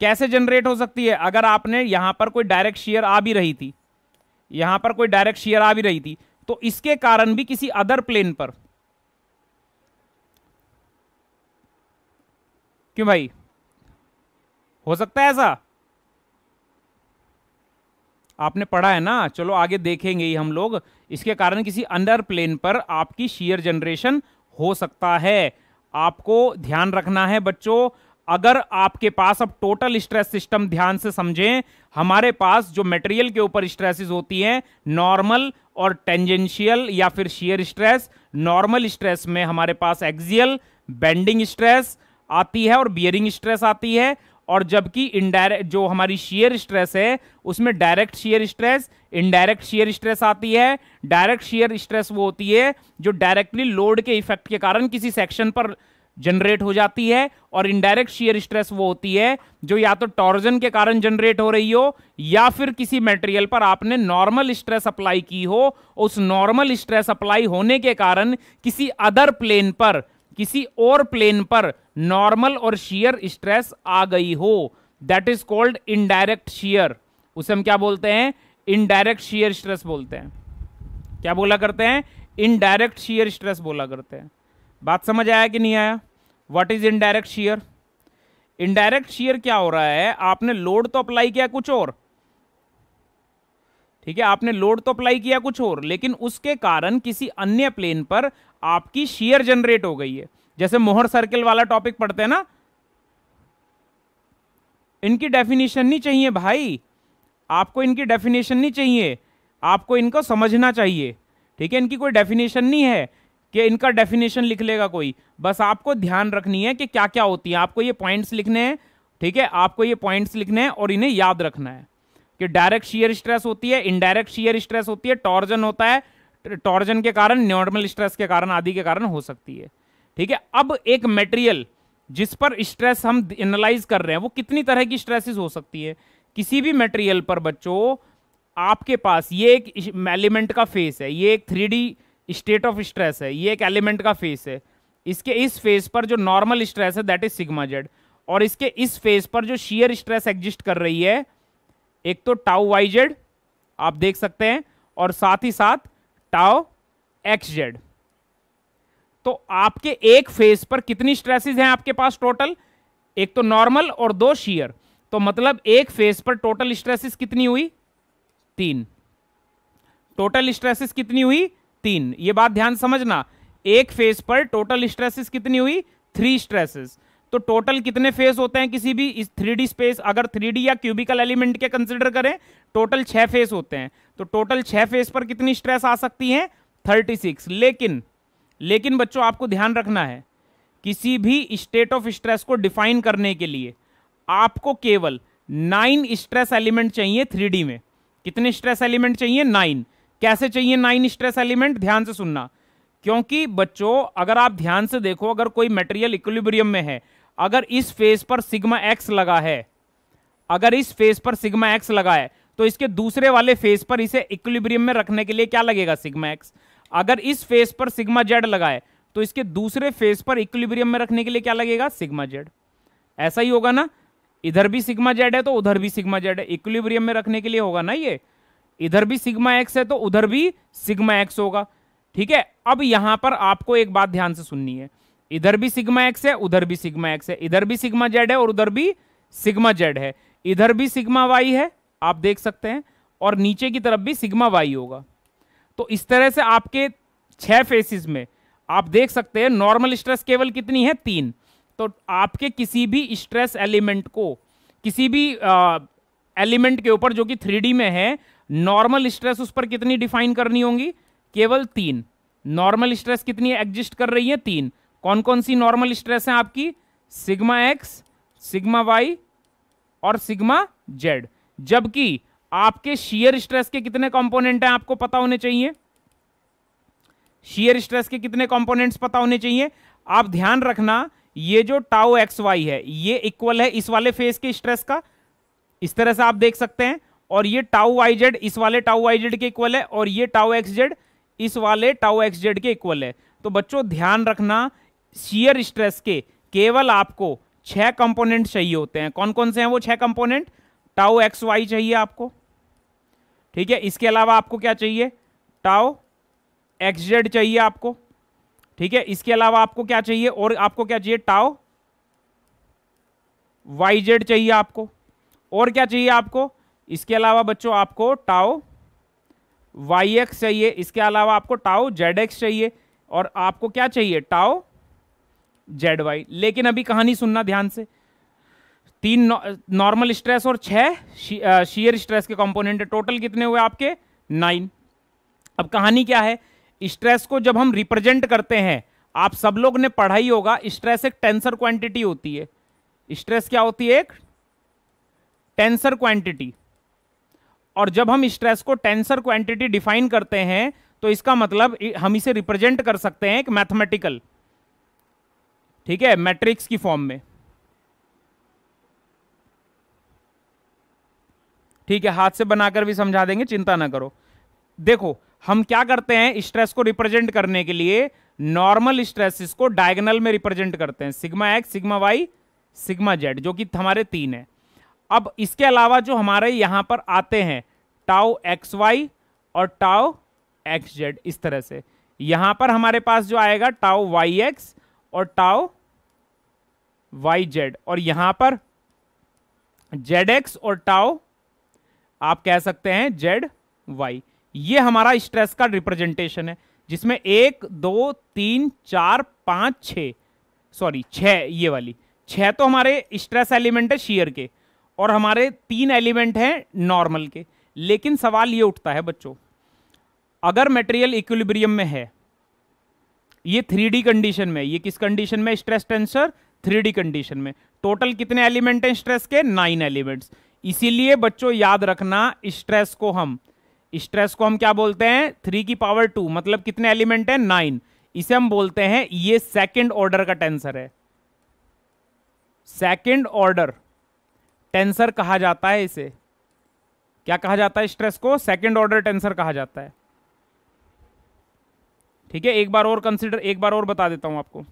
कैसे जनरेट हो सकती है अगर आपने यहां पर कोई डायरेक्ट शेयर आ भी रही थी यहां पर कोई डायरेक्ट शेयर आ भी रही थी तो इसके कारण भी किसी अदर प्लेन पर क्यों भाई हो सकता है ऐसा आपने पढ़ा है ना चलो आगे देखेंगे ही हम लोग इसके कारण किसी अंडर प्लेन पर आपकी शीयर जनरेशन हो सकता है आपको ध्यान रखना है बच्चों अगर आपके पास अब टोटल स्ट्रेस सिस्टम ध्यान से समझें हमारे पास जो मटेरियल के ऊपर स्ट्रेसेस होती हैं नॉर्मल और टेंजेंशियल या फिर शेयर स्ट्रेस नॉर्मल स्ट्रेस में हमारे पास एक्सियल बेंडिंग स्ट्रेस आती है और बियरिंग स्ट्रेस आती है और जबकि इनडायरेक्ट जो हमारी शेयर स्ट्रेस है उसमें direct shear stress indirect shear stress आती है डायरेक्ट शेयर स्ट्रेस वो होती है जो डायरेक्टली लोड के इफेक्ट के कारण किसी सेक्शन पर जनरेट हो जाती है और इनडायरेक्ट शेयर स्ट्रेस वो होती है जो या तो टॉर्जन के कारण जनरेट हो रही हो या फिर किसी मटेरियल पर आपने नॉर्मल स्ट्रेस अप्लाई की हो उस नॉर्मल स्ट्रेस अप्लाई होने के कारण किसी अदर प्लेन पर किसी और प्लेन पर नॉर्मल और शीयर स्ट्रेस आ गई हो that is called indirect shear उसे हम क्या बोलते हैं इनडायरेक्ट शीयर स्ट्रेस बोलते हैं क्या बोला करते हैं इनडायरेक्ट शीयर स्ट्रेस बोला करते हैं बात समझ आया कि नहीं आया what is indirect shear indirect shear क्या हो रहा है आपने लोड तो अप्लाई किया कुछ और ठीक है आपने लोड तो अप्लाई किया कुछ और लेकिन उसके कारण किसी अन्य प्लेन पर आपकी शेयर जनरेट हो गई है जैसे मोहर सर्किल वाला टॉपिक पढ़ते हैं ना इनकी डेफिनेशन नहीं चाहिए भाई आपको इनकी डेफिनेशन नहीं चाहिए आपको इनको समझना चाहिए ठीक है इनकी कोई डेफिनेशन नहीं है कि इनका डेफिनेशन लिख लेगा कोई बस आपको ध्यान रखनी है कि क्या क्या होती है आपको ये पॉइंट्स लिखने हैं ठीक है आपको ये पॉइंट्स लिखने हैं और इन्हें याद रखना है कि डायरेक्ट शीयर स्ट्रेस होती है इनडायरेक्ट शीयर स्ट्रेस होती है टॉर्जन होता है टॉर्जन के कारण नॉर्मल स्ट्रेस के कारण आदि के कारण हो सकती है ठीक है अब एक मेटेरियल जिस पर स्ट्रेस हम एनालाइज कर रहे हैं वो कितनी तरह की स्ट्रेसेस हो सकती है किसी भी मटेरियल पर बच्चों आपके पास ये एक एलिमेंट का फेस है ये एक थ्री स्टेट ऑफ स्ट्रेस है ये एक एलिमेंट का फेस है इसके इस फेस पर जो नॉर्मल स्ट्रेस है दैट इज सिग्मा जेड और इसके इस फेस पर जो शीयर स्ट्रेस एग्जिस्ट कर रही है एक तो टाउ वाई जेड आप देख सकते हैं और साथ ही साथ टाओ एक्स जेड तो आपके एक फेज पर कितनी स्ट्रेसेस हैं आपके पास टोटल एक तो नॉर्मल और दो शीयर तो मतलब एक फेज पर टोटल स्ट्रेसेस कितनी हुई तीन टोटल स्ट्रेसेस कितनी हुई तीन ये बात ध्यान समझना एक फेज पर टोटल स्ट्रेसेस कितनी हुई थ्री स्ट्रेसेस तो टोटल कितने फेस होते हैं किसी भी इस थ्री स्पेस अगर थ्री या क्यूबिकल एलिमेंट के कंसिडर करें टोटल छः फेस होते हैं तो टोटल छः फेस पर कितनी स्ट्रेस आ सकती है थर्टी सिक्स लेकिन लेकिन बच्चों आपको ध्यान रखना है किसी भी स्टेट ऑफ स्ट्रेस को डिफाइन करने के लिए आपको केवल नाइन स्ट्रेस एलिमेंट चाहिए थ्री में कितने स्ट्रेस एलिमेंट चाहिए नाइन कैसे चाहिए नाइन स्ट्रेस एलिमेंट ध्यान से सुनना क्योंकि बच्चों अगर आप ध्यान से देखो अगर कोई मटेरियल इक्विलिब्रियम में है अगर इस फेस पर सिग्मा एक्स लगा है अगर इस फेस पर सिग्मा एक्स लगा है तो इसके दूसरे वाले फेस पर इसे इक्विलिब्रियम में रखने के लिए क्या लगेगा सिग्मा एक्स अगर इस फेस पर सिग्मा जेड लगा है तो इसके दूसरे फेस पर इक्विलिब्रियम में रखने के लिए क्या लगेगा सिग्मा जेड ऐसा ही होगा ना इधर भी सिग्मा जेड है तो उधर भी सिग्मा जेड है इक्विलिब्रियम में रखने के लिए होगा ना ये इधर भी सिग्मा एक्स है तो उधर भी सिग्मा एक्स होगा ठीक है अब यहां पर आपको एक बात ध्यान से सुननी है इधर भी सिग्मा एक्स है उधर भी सिग्मा एक्स है इधर भी सिग्मा जेड है और उधर भी सिग्मा जेड है इधर भी सिग्मा वाई है आप देख सकते हैं और नीचे की तरफ भी सिग्मा वाई होगा तो इस तरह से आपके छह फेसिस में आप देख सकते हैं नॉर्मल स्ट्रेस केवल कितनी है तीन तो आपके किसी भी स्ट्रेस एलिमेंट को किसी भी एलिमेंट के ऊपर जो कि थ्री में है नॉर्मल स्ट्रेस उस पर कितनी डिफाइन करनी होगी केवल तीन नॉर्मल स्ट्रेस कितनी एग्जिस्ट कर रही है तीन कौन कौन सी नॉर्मल स्ट्रेस है आपकी सिग्मा एक्स सिग्मा वाई और सिग्मा जेड जबकि आपके शियर स्ट्रेस के कितने कंपोनेंट हैं आपको पता होने चाहिए शियर स्ट्रेस के कितने कंपोनेंट्स पता होने चाहिए आप ध्यान रखना ये जो टाओ एक्स वाई है ये इक्वल है इस वाले फेस के स्ट्रेस का इस तरह से आप देख सकते हैं और ये टाओ वाई जेड इस वाले टाओ वाई जेड के इक्वल है और ये टाओ एक्स जेड इस वाले टाओ एक्स जेड के इक्वल है तो बच्चों ध्यान रखना शीयर स्ट्रेस के केवल आपको छह कंपोनेंट चाहिए होते हैं कौन कौन से हैं वो छह कंपोनेंट टाओ एक्स वाई चाहिए आपको ठीक है इसके अलावा आपको क्या चाहिए टाओ एक्स जेड चाहिए आपको ठीक है इसके अलावा आपको क्या चाहिए और आपको क्या चाहिए टाओ वाई जेड चाहिए आपको और क्या चाहिए आपको इसके अलावा बच्चों आपको टाओ वाई एक्स चाहिए इसके अलावा आपको टाओ जेड एक्स चाहिए और आपको क्या चाहिए टाओ जेड वाई लेकिन अभी कहानी सुनना ध्यान से तीन नॉर्मल स्ट्रेस और छह शीयर स्ट्रेस uh, के कंपोनेंट टोटल कितने हुए आपके नाइन अब कहानी क्या है स्ट्रेस को जब हम रिप्रेजेंट करते हैं आप सब लोग ने पढ़ा ही होगा स्ट्रेस एक टेंसर क्वांटिटी होती है स्ट्रेस क्या होती है एक टेंसर क्वांटिटी और जब हम स्ट्रेस को टेंसर क्वांटिटी डिफाइन करते हैं तो इसका मतलब हम इसे रिप्रेजेंट कर सकते हैं एक मैथमेटिकल ठीक है मैट्रिक्स की फॉर्म में ठीक है हाथ से बनाकर भी समझा देंगे चिंता ना करो देखो हम क्या करते हैं स्ट्रेस को रिप्रेजेंट करने के लिए नॉर्मल स्ट्रेस को डायगनल में रिप्रेजेंट करते हैं sigma x sigma y sigma z जो कि हमारे तीन है अब इसके अलावा जो हमारे यहां पर आते हैं टाओ एक्स वाई और टाओ एक्स जेड इस तरह से यहां पर हमारे पास जो आएगा टाओ वाई एक्स और टाओ वाई जेड और यहां पर जेड एक्स और टाओ आप कह सकते हैं जेड वाई ये हमारा स्ट्रेस का रिप्रेजेंटेशन है जिसमें एक दो तीन चार पांच छ सॉरी छः ये वाली छह तो हमारे स्ट्रेस एलिमेंट है शीयर के और हमारे तीन एलिमेंट हैं नॉर्मल के लेकिन सवाल ये उठता है बच्चों अगर मटेरियल इक्विलिब्रियम में है ये थ्री कंडीशन में ये किस कंडीशन में स्ट्रेस टेंसर थ्री कंडीशन में टोटल कितने एलिमेंट हैं स्ट्रेस के नाइन एलिमेंट्स इसीलिए बच्चों याद रखना स्ट्रेस को हम स्ट्रेस को हम क्या बोलते हैं थ्री की पावर टू मतलब कितने एलिमेंट है नाइन इसे हम बोलते हैं ये सेकंड ऑर्डर का टेंसर है सेकंड ऑर्डर टेंसर कहा जाता है इसे क्या कहा जाता है स्ट्रेस को सेकंड ऑर्डर टेंसर कहा जाता है ठीक है एक बार और कंसिडर एक बार और बता देता हूं आपको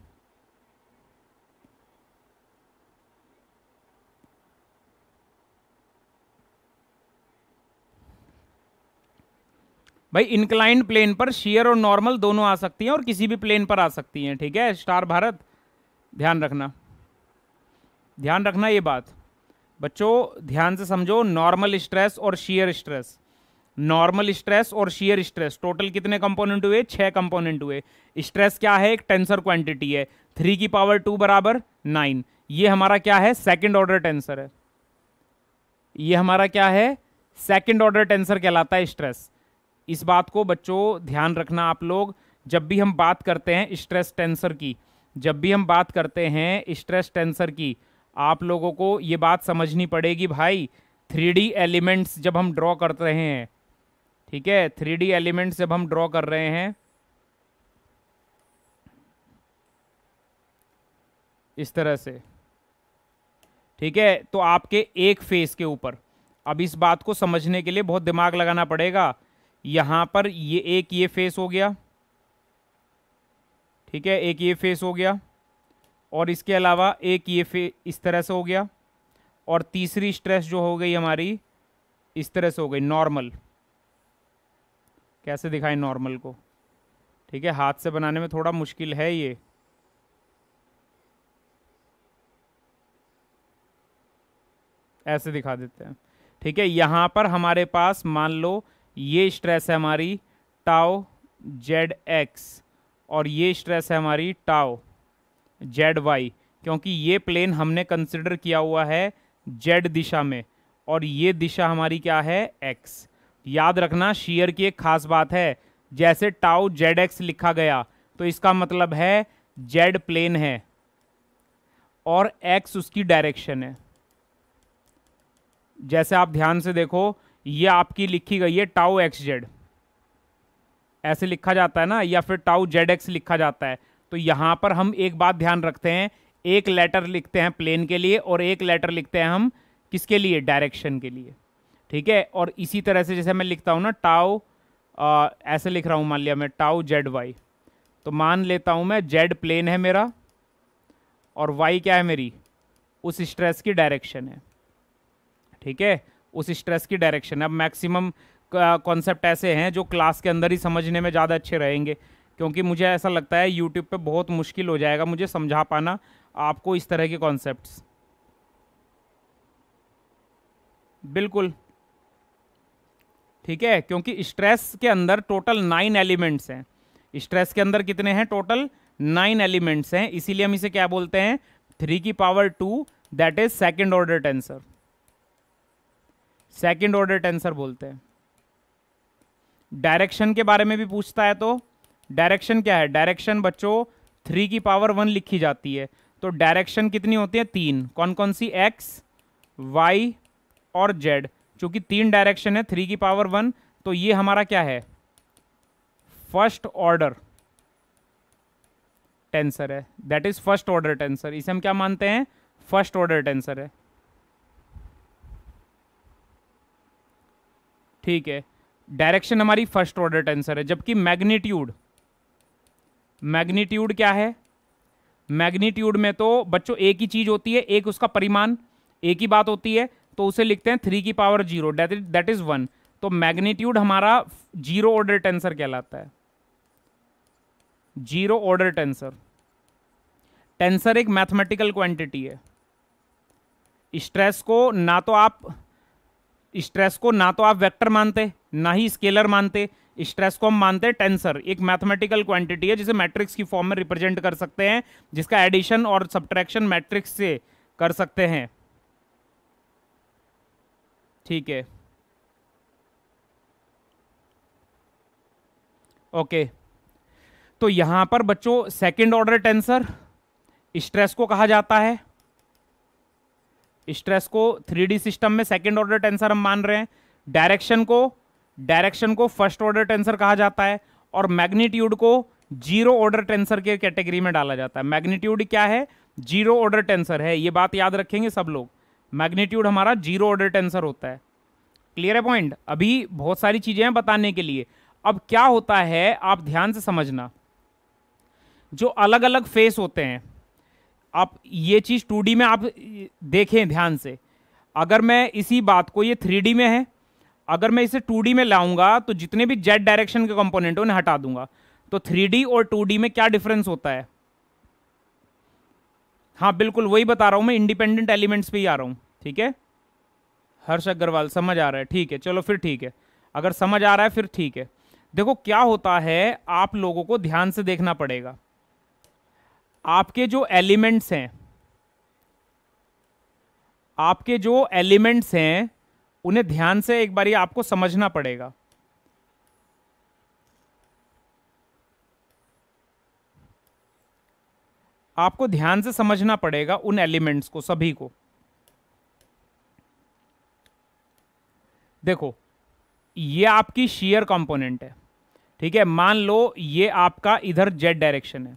भाई इंक्लाइंड प्लेन पर शेयर और नॉर्मल दोनों आ सकती हैं और किसी भी प्लेन पर आ सकती हैं ठीक है स्टार भारत ध्यान रखना ध्यान रखना ये बात बच्चों ध्यान से समझो नॉर्मल स्ट्रेस और शेयर स्ट्रेस नॉर्मल स्ट्रेस और शेयर स्ट्रेस टोटल कितने कंपोनेंट हुए छः कंपोनेंट हुए स्ट्रेस क्या है एक टेंसर क्वांटिटी है थ्री की पावर टू बराबर नाइन ये हमारा क्या है सेकंड ऑर्डर टेंसर है ये हमारा क्या है सेकंड ऑर्डर टेंसर कहलाता है स्ट्रेस इस बात को बच्चों ध्यान रखना आप लोग जब भी हम बात करते हैं स्ट्रेस टेंसर की जब भी हम बात करते हैं स्ट्रेस टेंसर की आप लोगों को ये बात समझनी पड़ेगी भाई थ्री एलिमेंट्स जब हम ड्रॉ कर रहे हैं ठीक है थ्री एलिमेंट्स जब हम ड्रॉ कर रहे हैं इस तरह से ठीक है तो आपके एक फेस के ऊपर अब इस बात को समझने के लिए बहुत दिमाग लगाना पड़ेगा यहां पर ये एक ये फेस हो गया ठीक है एक ये फेस हो गया और इसके अलावा एक ये फे इस तरह से हो गया और तीसरी स्ट्रेस जो हो गई हमारी इस तरह से हो गई नॉर्मल कैसे दिखाएं नॉर्मल को ठीक है हाथ से बनाने में थोड़ा मुश्किल है ये ऐसे दिखा देते हैं ठीक है यहां पर हमारे पास मान लो ये स्ट्रेस है हमारी टाओ जेड एक्स और ये स्ट्रेस है हमारी टाओ जेड वाई क्योंकि ये प्लेन हमने कंसिडर किया हुआ है जेड दिशा में और ये दिशा हमारी क्या है एक्स याद रखना शीयर की एक खास बात है जैसे टाओ जेड एक्स लिखा गया तो इसका मतलब है जेड प्लेन है और एक्स उसकी डायरेक्शन है जैसे आप ध्यान से देखो ये आपकी लिखी गई है टाउ एक्स जेड ऐसे लिखा जाता है ना या फिर टाउ जेड एक्स लिखा जाता है तो यहां पर हम एक बात ध्यान रखते हैं एक लेटर लिखते हैं प्लेन के लिए और एक लेटर लिखते हैं हम किसके लिए डायरेक्शन के लिए ठीक है और इसी तरह से जैसे मैं लिखता हूं ना टाउ ऐसे लिख रहा हूं मान लिया मैं टाउ जेड वाई तो मान लेता हूं मैं जेड प्लेन है मेरा और वाई क्या है मेरी उस स्ट्रेस की डायरेक्शन है ठीक है उस स्ट्रेस की डायरेक्शन अब मैक्सिमम कॉन्सेप्ट ऐसे हैं जो क्लास के अंदर ही समझने में ज़्यादा अच्छे रहेंगे क्योंकि मुझे ऐसा लगता है यूट्यूब पे बहुत मुश्किल हो जाएगा मुझे समझा पाना आपको इस तरह के कॉन्सेप्ट्स बिल्कुल ठीक है क्योंकि स्ट्रेस के अंदर टोटल नाइन एलिमेंट्स हैं स्ट्रेस के अंदर कितने हैं टोटल नाइन एलिमेंट्स हैं इसीलिए हम इसे क्या बोलते हैं थ्री की power two that is second order tensor second order tensor बोलते हैं डायरेक्शन के बारे में भी पूछता है तो डायरेक्शन क्या है डायरेक्शन बच्चों थ्री की पावर वन लिखी जाती है तो डायरेक्शन कितनी होती है तीन कौन कौन सी एक्स वाई और जेड चूंकि तीन डायरेक्शन है थ्री की पावर वन तो ये हमारा क्या है फर्स्ट ऑर्डर टेंसर है that is first order tensor इसे हम क्या मानते हैं फर्स्ट ऑर्डर टेंसर है ठीक है डायरेक्शन हमारी फर्स्ट ऑर्डर टेंसर है जबकि मैग्नीट्यूड मैग्नीट्यूड क्या है मैग्नीट्यूड में तो बच्चों एक ही चीज़ होती है एक उसका परिमाण एक ही बात होती है तो उसे लिखते हैं थ्री की power zero that is one तो मैग्नीट्यूड हमारा जीरो ऑर्डर टेंसर कहलाता है जीरो ऑर्डर टेंसर टेंसर एक मैथमेटिकल क्वांटिटी है स्ट्रेस को ना तो आप स्ट्रेस को ना तो आप वेक्टर मानते ना ही स्केलर मानते स्ट्रेस को हम मानते हैं टेंसर एक मैथमेटिकल क्वांटिटी है जिसे मैट्रिक्स की फॉर्म में रिप्रेजेंट कर सकते हैं जिसका एडिशन और सब्ट्रैक्शन मैट्रिक्स से कर सकते हैं ठीक है ओके तो यहां पर बच्चों सेकंड ऑर्डर टेंसर स्ट्रेस को कहा जाता है स्ट्रेस को थ्री सिस्टम में सेकेंड ऑर्डर टेंसर हम मान रहे हैं डायरेक्शन को डायरेक्शन को फर्स्ट ऑर्डर टेंसर कहा जाता है और मैग्नीट्यूड को जीरो ऑर्डर टेंसर के कैटेगरी में डाला जाता है मैग्नीट्यूड क्या है जीरो ऑर्डर टेंसर है ये बात याद रखेंगे सब लोग मैग्नीट्यूड हमारा जीरो ऑर्डर टेंसर होता है क्लियर है पॉइंट अभी बहुत सारी चीज़ें हैं बताने के लिए अब क्या होता है आप ध्यान से समझना जो अलग अलग फेस होते हैं आप ये चीज़ टू में आप देखें ध्यान से अगर मैं इसी बात को ये थ्री में है अगर मैं इसे टू में लाऊंगा तो जितने भी जेड डायरेक्शन के कंपोनेंट उन्हें हटा दूंगा तो थ्री और टू में क्या डिफरेंस होता है हाँ बिल्कुल वही बता रहा हूँ मैं इंडिपेंडेंट एलिमेंट्स पे ही आ रहा हूँ ठीक है हर्ष अग्रवाल समझ आ रहा है ठीक है चलो फिर ठीक है अगर समझ आ रहा है फिर ठीक है देखो क्या होता है आप लोगों को ध्यान से देखना पड़ेगा आपके जो एलिमेंट्स हैं आपके जो एलिमेंट्स हैं उन्हें ध्यान से एक बार आपको समझना पड़ेगा आपको ध्यान से समझना पड़ेगा उन एलिमेंट्स को सभी को देखो ये आपकी शेयर कंपोनेंट है ठीक है मान लो ये आपका इधर जेड डायरेक्शन है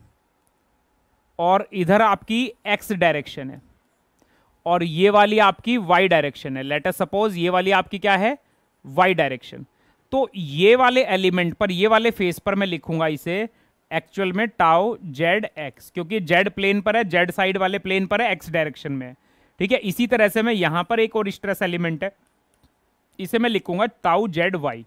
और इधर आपकी एक्स डायरेक्शन है और ये वाली आपकी वाई डायरेक्शन है लेटर सपोज ये वाली आपकी क्या है वाई डायरेक्शन तो ये वाले एलिमेंट पर ये वाले फेस पर मैं लिखूंगा इसे एक्चुअल में टाओ जेड एक्स क्योंकि जेड प्लेन पर है जेड साइड वाले प्लेन पर है एक्स डायरेक्शन में ठीक है इसी तरह से मैं यहां पर एक और स्ट्रेस एलिमेंट है इसे मैं लिखूंगा टाउ जेड वाई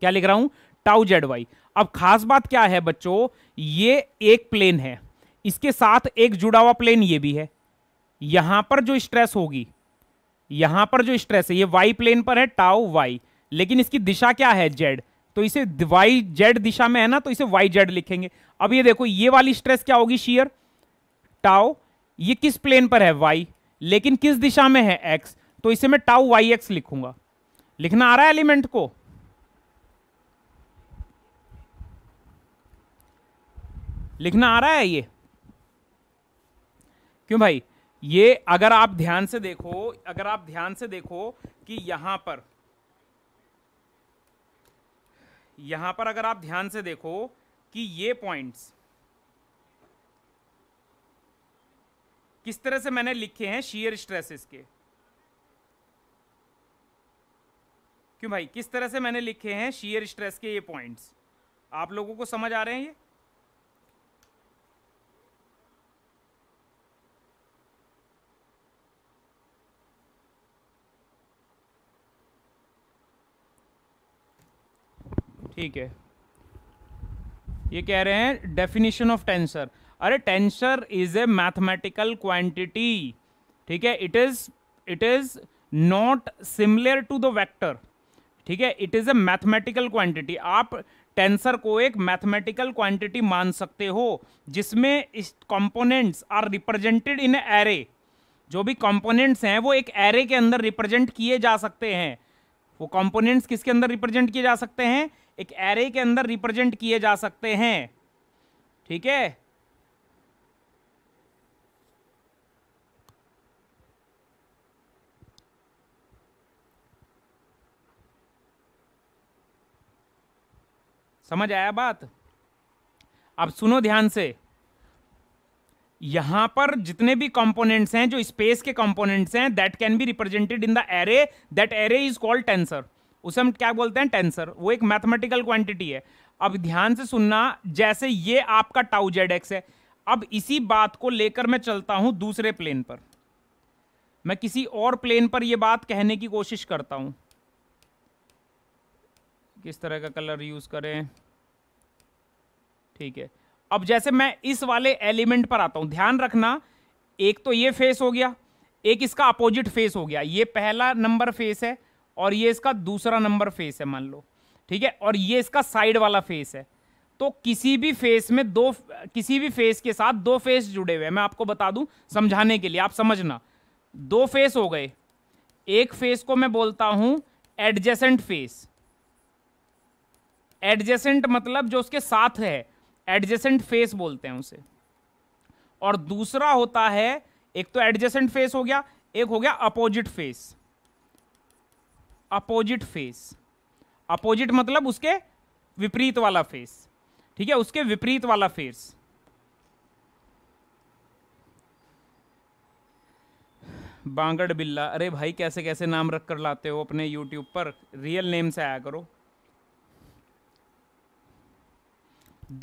क्या लिख रहा हूं टाउ जेड वाई अब खास बात क्या है बच्चों ये एक प्लेन है इसके साथ एक जुड़ा हुआ प्लेन ये भी है यहां पर जो स्ट्रेस होगी यहां पर जो स्ट्रेस है ये वाई प्लेन पर है टाओ वाई लेकिन इसकी दिशा क्या है जेड तो इसे वाई जेड दिशा में है ना तो इसे वाई जेड लिखेंगे अब ये देखो ये वाली स्ट्रेस क्या होगी शीयर टाओ ये किस प्लेन पर है वाई लेकिन किस दिशा में है एक्स तो इसे मैं टाओ वाई एक्स लिखूंगा लिखना आ रहा है एलिमेंट को लिखना आ रहा है ये क्यों भाई ये अगर आप ध्यान से देखो अगर आप ध्यान से देखो कि यहां पर यहां पर अगर आप ध्यान से देखो कि ये पॉइंट्स किस तरह से मैंने लिखे हैं शीयर स्ट्रेसेस के क्यों भाई किस तरह से मैंने लिखे हैं शीयर स्ट्रेस के ये पॉइंट्स आप लोगों को समझ आ रहे हैं ये ठीक है ये कह रहे हैं डेफिनेशन ऑफ टेंसर अरे tensor is a mathematical quantity ठीक है it is it is not similar to the vector ठीक है it is a mathematical quantity आप टेंसर को एक मैथमेटिकल क्वांटिटी मान सकते हो जिसमें इस components are represented in array जो भी कंपोनेंट्स हैं वो एक एरे के अंदर रिप्रेजेंट किए जा सकते हैं वो कंपोनेंट्स किसके अंदर रिप्रेजेंट किए जा सकते हैं एक एरे के अंदर रिप्रेजेंट किए जा सकते हैं ठीक है समझ आया बात अब सुनो ध्यान से यहां पर जितने भी कंपोनेंट्स हैं जो स्पेस के कंपोनेंट्स हैं that can be represented in the array that array is called tensor उसे हम क्या बोलते हैं टेंसर वो एक मैथमेटिकल क्वांटिटी है अब ध्यान से सुनना जैसे ये आपका टाउ जेड एक्स है अब इसी बात को लेकर मैं चलता हूं दूसरे प्लेन पर मैं किसी और प्लेन पर यह बात कहने की कोशिश करता हूं किस तरह का कलर यूज करें ठीक है अब जैसे मैं इस वाले एलिमेंट पर आता हूं ध्यान रखना एक तो ये फेस हो गया एक इसका अपोजिट फेस हो गया ये पहला नंबर फेस है और ये इसका दूसरा नंबर फेस है मान लो ठीक है और ये इसका साइड वाला फेस है तो किसी भी फेस में दो किसी भी फेस के साथ दो फेस जुड़े हुए हैं मैं आपको बता दूं समझाने के लिए आप समझना दो फेस हो गए एक फेस को मैं बोलता हूं एडजेसेंट फेस एडजेसेंट मतलब जो उसके साथ है एडजेसेंट फेस बोलते हैं उसे और दूसरा होता है एक तो एडजेसेंट फेस हो गया एक हो गया opposite face opposite face opposite मतलब उसके विपरीत वाला फेस ठीक है उसके विपरीत वाला फेस बांगड़ बिल्ला अरे भाई कैसे कैसे नाम रख कर लाते हो अपने यूट्यूब पर रियल नेम से आया करो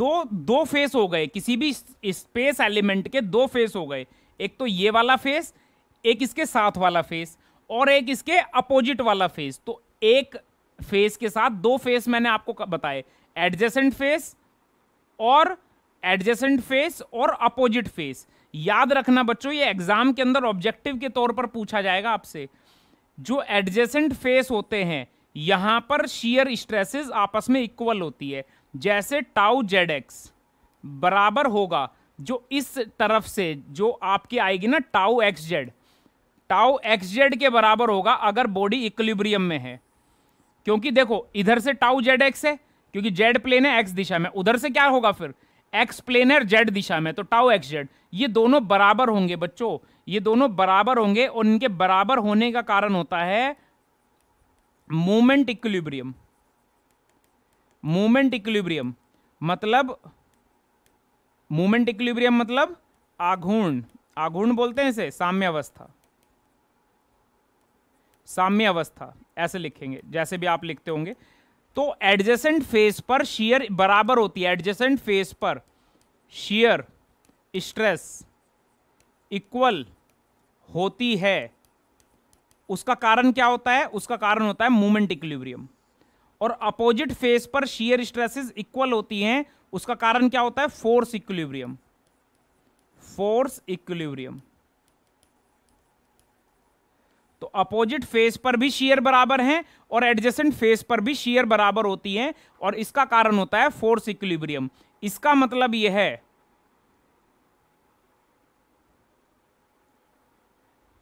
दो दो फेस हो गए किसी भी स्पेस एलिमेंट के दो फेस हो गए एक तो ये वाला फेस एक इसके साथ वाला फेस और एक इसके अपोजिट वाला फेस तो एक फेस के साथ दो फेस मैंने आपको बताए एडजेसेंट फेस और एडजेसेंट फेस और अपोजिट फेस याद रखना बच्चों ये एग्जाम के अंदर ऑब्जेक्टिव के तौर पर पूछा जाएगा आपसे जो एडजेसेंट फेस होते हैं यहां पर शियर स्ट्रेसेस आपस में इक्वल होती है जैसे टाउ जेड एक्स बराबर होगा जो इस तरफ से जो आपकी आएगी ना tau x z tau z के बराबर होगा अगर बॉडी इक्विब्रियम में है क्योंकि देखो इधर से टाउ जेड एक्स है क्योंकि जेड प्लेन है एक्स दिशा में उधर से क्या होगा फिर एक्स प्लेन है जेड दिशा में तो टाउ एक्स जेड ये दोनों बराबर होंगे बच्चों ये दोनों बराबर होंगे और इनके बराबर होने का कारण होता है मोमेंट इक्विब्रियम मोमेंट इक्विब्रियम मतलब मोमेंट इक्विलिब्रियम मतलब आघूर्ण आघूर्ण बोलते हैं इसे साम्यावस्था साम्य अवस्था ऐसे लिखेंगे जैसे भी आप लिखते होंगे तो एडजेसेंट फेस पर शीयर बराबर होती है एडजेसेंट फेस पर शीयर स्ट्रेस इक्वल होती है उसका कारण क्या होता है उसका कारण होता है मूवमेंट इक्विलिब्रियम और अपोजिट फेस पर शीयर स्ट्रेसेस इक्वल होती हैं उसका कारण क्या होता है फोर्स इक्विलिब्रियम फोर्स इक्विलिब्रियम तो अपोजिट फेस पर भी शेयर बराबर हैं और एडजेसेंट फेस पर भी शेयर बराबर होती है और इसका कारण होता है फोर्स इक्विलिब्रियम इसका मतलब यह है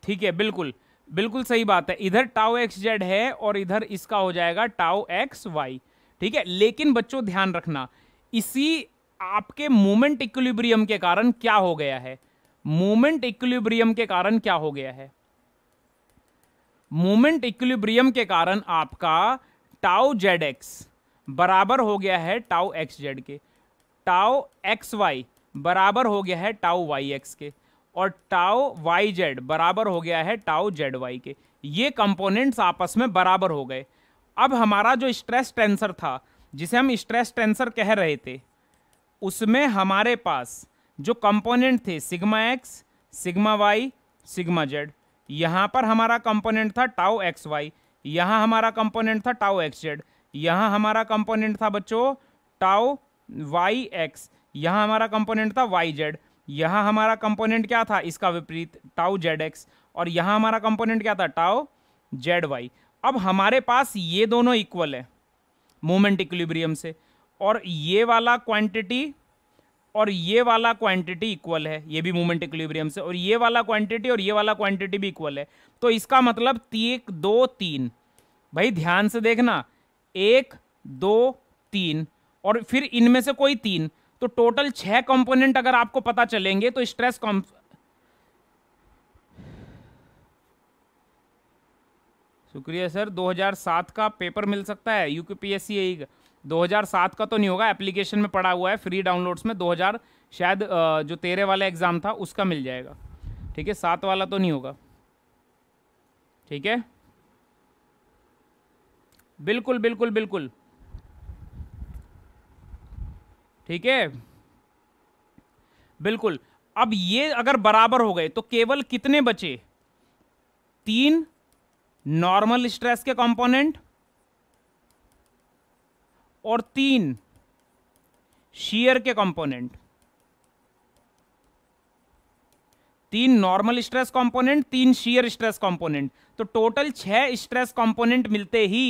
ठीक है बिल्कुल बिल्कुल सही बात है इधर टाओ एक्स जेड है और इधर इसका हो जाएगा टाओ एक्स वाई ठीक है लेकिन बच्चों ध्यान रखना इसी आपके मोमेंट इक्विलिब्रियम के कारण क्या हो गया है मोमेंट इक्विलिब्रियम के कारण क्या हो गया है मोमेंट इक्विलिब्रियम के कारण आपका टाओ जेड एक्स बराबर हो गया है टाओ एक्स जेड के टाओ एक्स वाई बराबर हो गया है टाओ वाई एक्स के और टाओ वाई जेड बराबर हो गया है टाओ जेड वाई के ये कंपोनेंट्स आपस में बराबर हो गए अब हमारा जो स्ट्रेस टेंसर था जिसे हम स्ट्रेस टेंसर कह रहे थे उसमें हमारे पास जो कंपोनेंट थे sigma x sigma y sigma z यहाँ पर हमारा कंपोनेंट था टाओ एक्स वाई यहाँ हमारा कंपोनेंट था टाओ एक्स जेड यहाँ हमारा कंपोनेंट था बच्चों टाओ वाई एक्स यहाँ हमारा कंपोनेंट था वाई जेड यहाँ हमारा कंपोनेंट क्या था इसका विपरीत टाओ जेड एक्स और यहाँ हमारा कंपोनेंट क्या था टाओ जेड वाई अब हमारे पास ये दोनों इक्वल है मोमेंट इक्विलिब्रियम से और ये वाला क्वांटिटी और ये वाला क्वांटिटी इक्वल है ये भी मूवमेंट इक्विलिब्रियम से और ये वाला क्वांटिटी और ये वाला क्वांटिटी भी इक्वल है तो इसका मतलब एक दो तीन भाई ध्यान से देखना एक दो तीन और फिर इनमें से कोई तीन तो टोटल छह कंपोनेंट अगर आपको पता चलेंगे तो स्ट्रेस कॉम शुक्रिया सर 2007 का पेपर मिल सकता है यूपीपीएससी e का 2007 का तो नहीं होगा एप्लीकेशन में पड़ा हुआ है फ्री डाउनलोड्स में 2000 शायद जो तेरह वाला एग्ज़ाम था उसका मिल जाएगा ठीक है सात वाला तो नहीं होगा ठीक है बिल्कुल बिल्कुल बिल्कुल ठीक है बिल्कुल अब ये अगर बराबर हो गए तो केवल कितने बचे तीन नॉर्मल स्ट्रेस के कंपोनेंट और तीन शीयर के कंपोनेंट तीन नॉर्मल स्ट्रेस कंपोनेंट तीन शीयर स्ट्रेस कंपोनेंट तो टोटल छह स्ट्रेस कंपोनेंट मिलते ही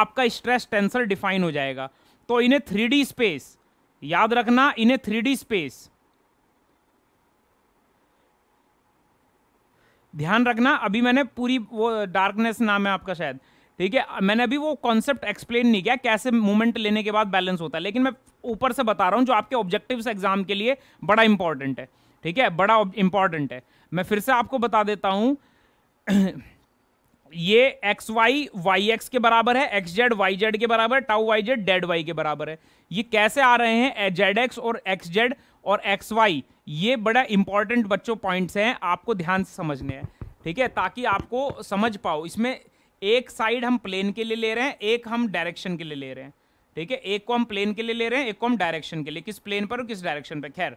आपका स्ट्रेस टेंसर डिफाइन हो जाएगा तो इन्हें थ्री स्पेस याद रखना इन्हें थ्री स्पेस ध्यान रखना अभी मैंने पूरी वो डार्कनेस नाम है आपका शायद ठीक है मैंने अभी वो कॉन्सेप्ट एक्सप्लेन नहीं किया कैसे मूवमेंट लेने के बाद बैलेंस होता है लेकिन मैं ऊपर से बता रहा हूँ जो आपके ऑब्जेक्टिव्स एग्जाम के लिए बड़ा इंपॉर्टेंट है ठीक है बड़ा इंपॉर्टेंट है मैं फिर से आपको बता देता हूँ ये एक्स वाई वाई एक्स के बराबर है एक्स जेड वाई जेड के बराबर टाउ वाई जेड डेड वाई के बराबर है ये कैसे आ रहे हैं जेड एक्स और एक्स जेड और एक्स वाई ये बड़ा इंपॉर्टेंट बच्चों पॉइंट्स हैं आपको ध्यान से समझने हैं ठीक है ताकि आपको समझ पाओ इसमें एक साइड हम प्लेन के लिए ले रहे हैं एक हम डायरेक्शन के लिए ले रहे हैं ठीक है एक को हम प्लेन के लिए ले रहे हैं एक को हम डायरेक्शन के लिए किस प्लेन पर और किस डायरेक्शन पर खैर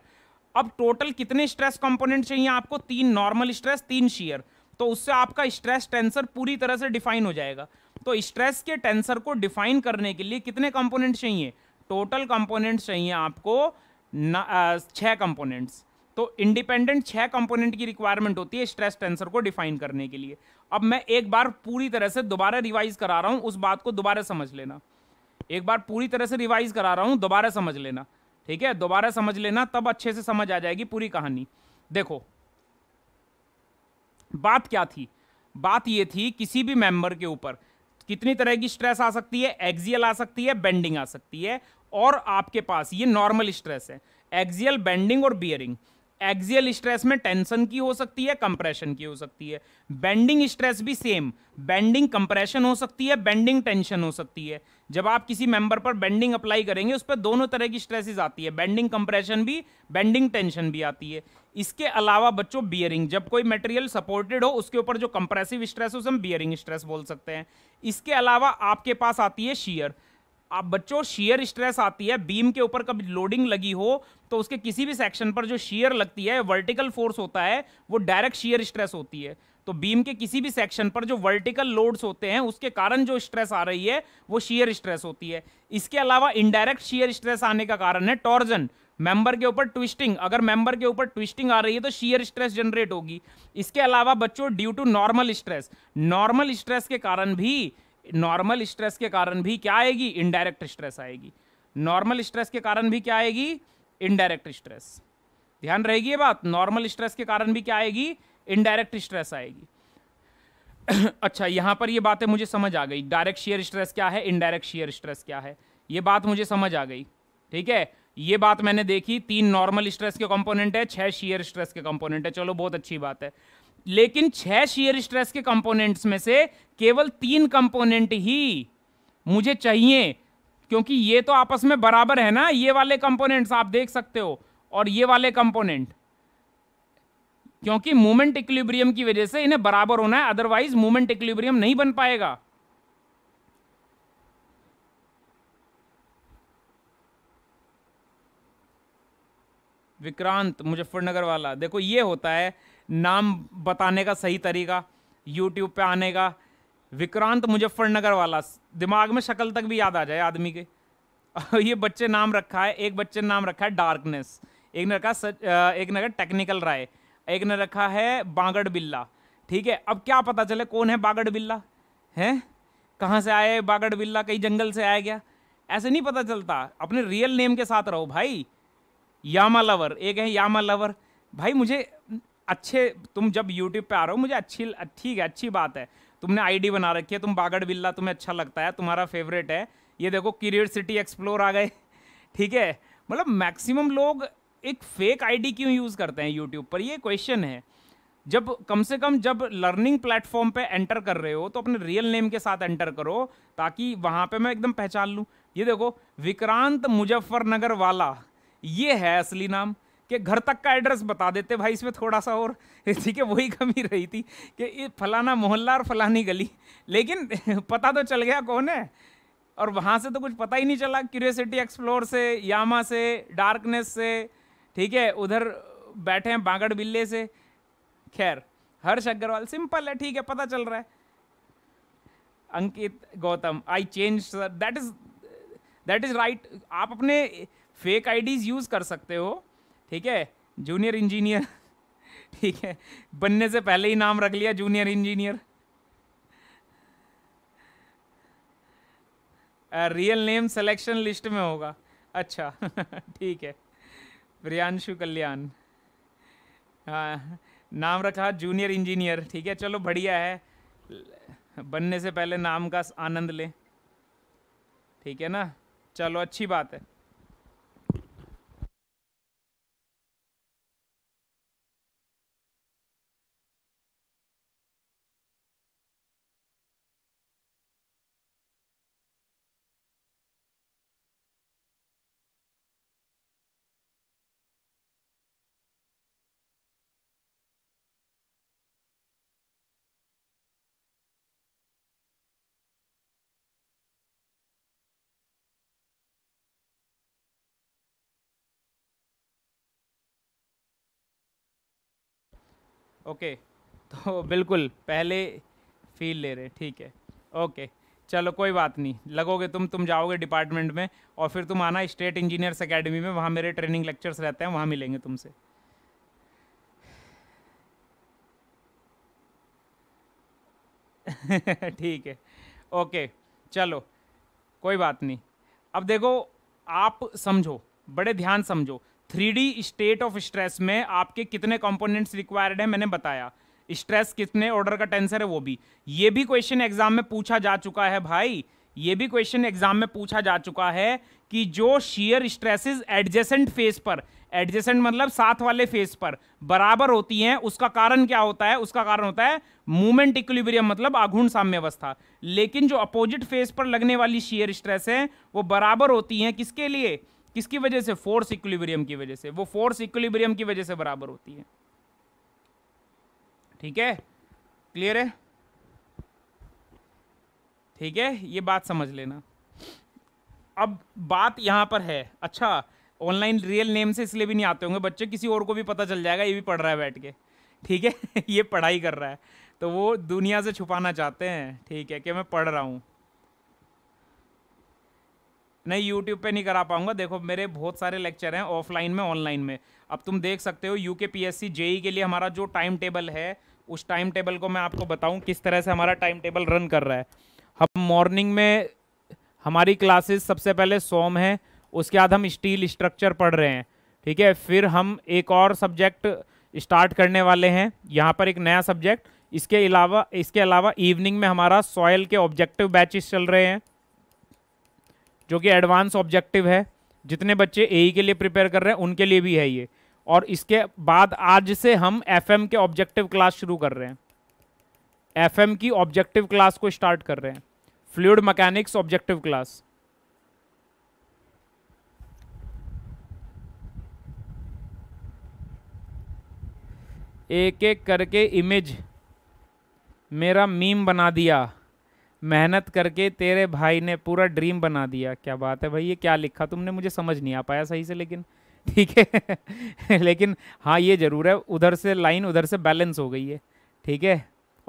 अब टोटल कितने स्ट्रेस कंपोनेंट चाहिए आपको तीन नॉर्मल स्ट्रेस तीन शीयर तो उससे आपका स्ट्रेस टेंसर पूरी तरह से डिफाइन हो जाएगा तो स्ट्रेस के टेंसर को डिफाइन करने के लिए कितने कंपोनेंट चाहिए टोटल कंपोनेंट्स चाहिए आपको छह कंपोनेंट्स तो इंडिपेंडेंट छह कंपोनेंट की रिक्वायरमेंट होती है स्ट्रेस टेंसर को डिफाइन करने के लिए अब मैं एक बार पूरी तरह से दोबारा रिवाइज करा रहा हूं उस बात को दोबारा समझ लेना एक बार पूरी तरह से रिवाइज करा रहा हूं दोबारा समझ लेना ठीक है दोबारा समझ लेना तब अच्छे से समझ आ जाएगी पूरी कहानी देखो बात क्या थी बात यह थी किसी भी मेंबर के ऊपर कितनी तरह की स्ट्रेस आ सकती है एक्जियल आ सकती है बेंडिंग आ सकती है और आपके पास ये नॉर्मल स्ट्रेस है एक्जियल बेंडिंग और बियरिंग एक्सियल स्ट्रेस में टेंशन की हो सकती है कंप्रेशन की हो सकती है बेंडिंग स्ट्रेस भी सेम बेंडिंग कंप्रेशन हो सकती है बेंडिंग टेंशन हो सकती है जब आप किसी मेंबर पर बेंडिंग अप्लाई करेंगे उस पर दोनों तरह की स्ट्रेसेस आती है बेंडिंग कंप्रेशन भी बेंडिंग टेंशन भी आती है इसके अलावा बच्चों बियरिंग जब कोई मटेरियल सपोर्टेड हो उसके ऊपर जो कंप्रेसिव स्ट्रेस उसे हम बियरिंग स्ट्रेस बोल सकते हैं इसके अलावा आपके पास आती है शीयर आप बच्चों शेयर स्ट्रेस आती है बीम के ऊपर कभी लोडिंग लगी हो तो उसके किसी भी सेक्शन पर जो शेयर लगती है वर्टिकल फोर्स होता है वो डायरेक्ट शेयर स्ट्रेस होती है तो बीम के किसी भी सेक्शन पर जो वर्टिकल लोड्स होते हैं उसके कारण जो स्ट्रेस आ रही है वो शेयर स्ट्रेस होती है इसके अलावा इनडायरेक्ट शेयर स्ट्रेस आने का कारण है टॉर्जन मेंबर के ऊपर ट्विस्टिंग अगर मेंबर के ऊपर ट्विस्टिंग आ रही है तो शेयर स्ट्रेस जनरेट होगी इसके अलावा बच्चों due to normal stress normal stress के कारण भी नॉर्मल स्ट्रेस के कारण भी क्या आएगी इनडायरेक्ट स्ट्रेस आएगी नॉर्मल स्ट्रेस के कारण भी क्या आएगी इनडायरेक्ट स्ट्रेस ध्यान रहेगी ये बात नॉर्मल स्ट्रेस के कारण भी क्या आएगी इनडायरेक्ट स्ट्रेस आएगी अच्छा यहां पर ये बातें मुझे समझ आ गई डायरेक्ट शेयर स्ट्रेस क्या है इनडायरेक्ट शेयर स्ट्रेस क्या है ये बात मुझे समझ आ गई ठीक है ये बात मैंने देखी तीन नॉर्मल स्ट्रेस के कंपोनेंट है छह शेयर स्ट्रेस के कंपोनेंट है चलो बहुत अच्छी बात है लेकिन छह शेयर स्ट्रेस के कंपोनेंट्स में से केवल तीन कंपोनेंट ही मुझे चाहिए क्योंकि ये तो आपस में बराबर है ना ये वाले कंपोनेंट्स आप देख सकते हो और ये वाले कंपोनेंट क्योंकि मूवमेंट इक्विलिब्रियम की वजह से इन्हें बराबर होना है अदरवाइज मूवमेंट इक्विलिब्रियम नहीं बन पाएगा विक्रांत मुजफ्फरनगर वाला देखो ये होता है नाम बताने का सही तरीका यूट्यूब पे आने का विक्रांत मुजफ्फरनगर वाला दिमाग में शक्ल तक भी याद आ जाए आदमी के ये बच्चे नाम रखा है एक बच्चे नाम रखा है डार्कनेस एक ने रखा सच एक ने रखा टेक्निकल राय एक ने रखा है बागड़ बिल्ला ठीक है अब क्या पता चले कौन है बागड़ बिल्ला हैं कहाँ से आए बागड़ बिल्ला कहीं जंगल से आया गया ऐसे नहीं पता चलता अपने रियल नेम के साथ रहो भाई यामा लवर एक है यामा लवर भाई मुझे अच्छे तुम जब यूट्यूब पे आ रहे हो मुझे अच्छी ठीक है अच्छी बात है तुमने आईडी बना रखी है तुम बागड़ बिल्ला तुम्हें अच्छा लगता है तुम्हारा फेवरेट है ये देखो सिटी एक्सप्लोर आ गए ठीक है मतलब मैक्सिमम लोग एक फेक आईडी क्यों यूज़ करते हैं यूट्यूब पर ये क्वेश्चन है जब कम से कम जब लर्निंग प्लेटफॉर्म पे एंटर कर रहे हो तो अपने रियल नेम के साथ एंटर करो ताकि वहाँ पे मैं एकदम पहचान लूँ ये देखो विक्रांत मुजफ्फरनगर वाला ये है असली नाम कि घर तक का एड्रेस बता देते भाई इसमें थोड़ा सा और ठीक है वही कमी रही थी कि ये फलाना मोहल्ला और फलानी गली लेकिन पता तो चल गया कौन है और वहाँ से तो कुछ पता ही नहीं चला क्यूरियोसिटी एक्सप्लोर से यामा से डार्कनेस से ठीक है उधर बैठे हैं बागड़ बिल्ले से खैर हर्ष अग्रवाल सिंपल है ठीक है पता चल रहा है Ankit Gautam I change sir that is that is right आप अपने फेक आईडीज यूज़ कर सकते हो ठीक है जूनियर इंजीनियर ठीक है बनने से पहले ही नाम रख लिया junior engineer real name selection list में होगा अच्छा ठीक है प्रियांशु कल्याण हाँ नाम रखा जूनियर इंजीनियर ठीक है चलो बढ़िया है बनने से पहले नाम का आनंद लें ठीक है ना चलो अच्छी बात है ओके तो बिल्कुल पहले फील ले रहे ठीक है ओके चलो कोई बात नहीं लगोगे तुम तुम जाओगे डिपार्टमेंट में और फिर तुम आना स्टेट इंजीनियर्स एकेडमी में वहाँ मेरे ट्रेनिंग लेक्चर्स रहते हैं वहाँ मिलेंगे तुमसे ठीक है ओके चलो कोई बात नहीं अब देखो आप समझो बड़े ध्यान समझो थ्री स्टेट ऑफ स्ट्रेस में आपके कितने कंपोनेंट्स रिक्वायर्ड हैं मैंने बताया स्ट्रेस कितने ऑर्डर का टेंसर है वो भी ये भी क्वेश्चन एग्जाम में पूछा जा चुका है भाई ये भी क्वेश्चन एग्जाम में पूछा जा चुका है कि जो शियर स्ट्रेसेस एडजेसेंट फेस पर एडजेसेंट मतलब साथ वाले फेस पर बराबर होती हैं उसका कारण क्या होता है उसका कारण होता है मूवमेंट इक्विलिब्रियम मतलब आघूर्ण अवस्था लेकिन जो अपोजिट फेस पर लगने वाली शेयर स्ट्रेस है वो बराबर होती हैं किसके लिए किसकी वजह से फोर्स इक्विलिब्रियम की वजह से वो फोर्स इक्विलिब्रियम की वजह से बराबर होती है ठीक है क्लियर है ठीक है ये बात समझ लेना अब बात यहां पर है अच्छा ऑनलाइन रियल नेम से इसलिए भी नहीं आते होंगे बच्चे किसी और को भी पता चल जाएगा ये भी पढ़ रहा है बैठ के ठीक है ये पढ़ाई कर रहा है तो वो दुनिया से छुपाना चाहते हैं ठीक है कि मैं पढ़ रहा हूँ नहीं यूट्यूब पे नहीं करा पाऊंगा देखो मेरे बहुत सारे लेक्चर हैं ऑफलाइन में ऑनलाइन में अब तुम देख सकते हो you K P S C JE के लिए हमारा जो टाइम टेबल है उस टाइम टेबल को मैं आपको बताऊं किस तरह से हमारा टाइम टेबल रन कर रहा है हम मॉर्निंग में हमारी क्लासेस सबसे पहले सोम है उसके बाद हम स्टील स्ट्रक्चर पढ़ रहे हैं ठीक है फिर हम एक और सब्जेक्ट स्टार्ट करने वाले हैं यहाँ पर एक नया सब्जेक्ट इसके अलावा इसके अलावा इवनिंग में हमारा सॉयल के ऑब्जेक्टिव बैचेस चल रहे हैं जो कि एडवांस ऑब्जेक्टिव है जितने बच्चे ए e के लिए प्रिपेयर कर रहे हैं उनके लिए भी है ये और इसके बाद आज से हम एफ के ऑब्जेक्टिव क्लास शुरू कर रहे हैं एफ की ऑब्जेक्टिव क्लास को स्टार्ट कर रहे हैं फ्लूड मैकेनिक्स ऑब्जेक्टिव क्लास एक एक करके इमेज मेरा मीम बना दिया मेहनत करके तेरे भाई ने पूरा ड्रीम बना दिया क्या बात है भाई ये क्या लिखा तुमने मुझे समझ नहीं आ पाया सही से लेकिन ठीक है लेकिन हाँ ये ज़रूर है उधर से लाइन उधर से बैलेंस हो गई है ठीक है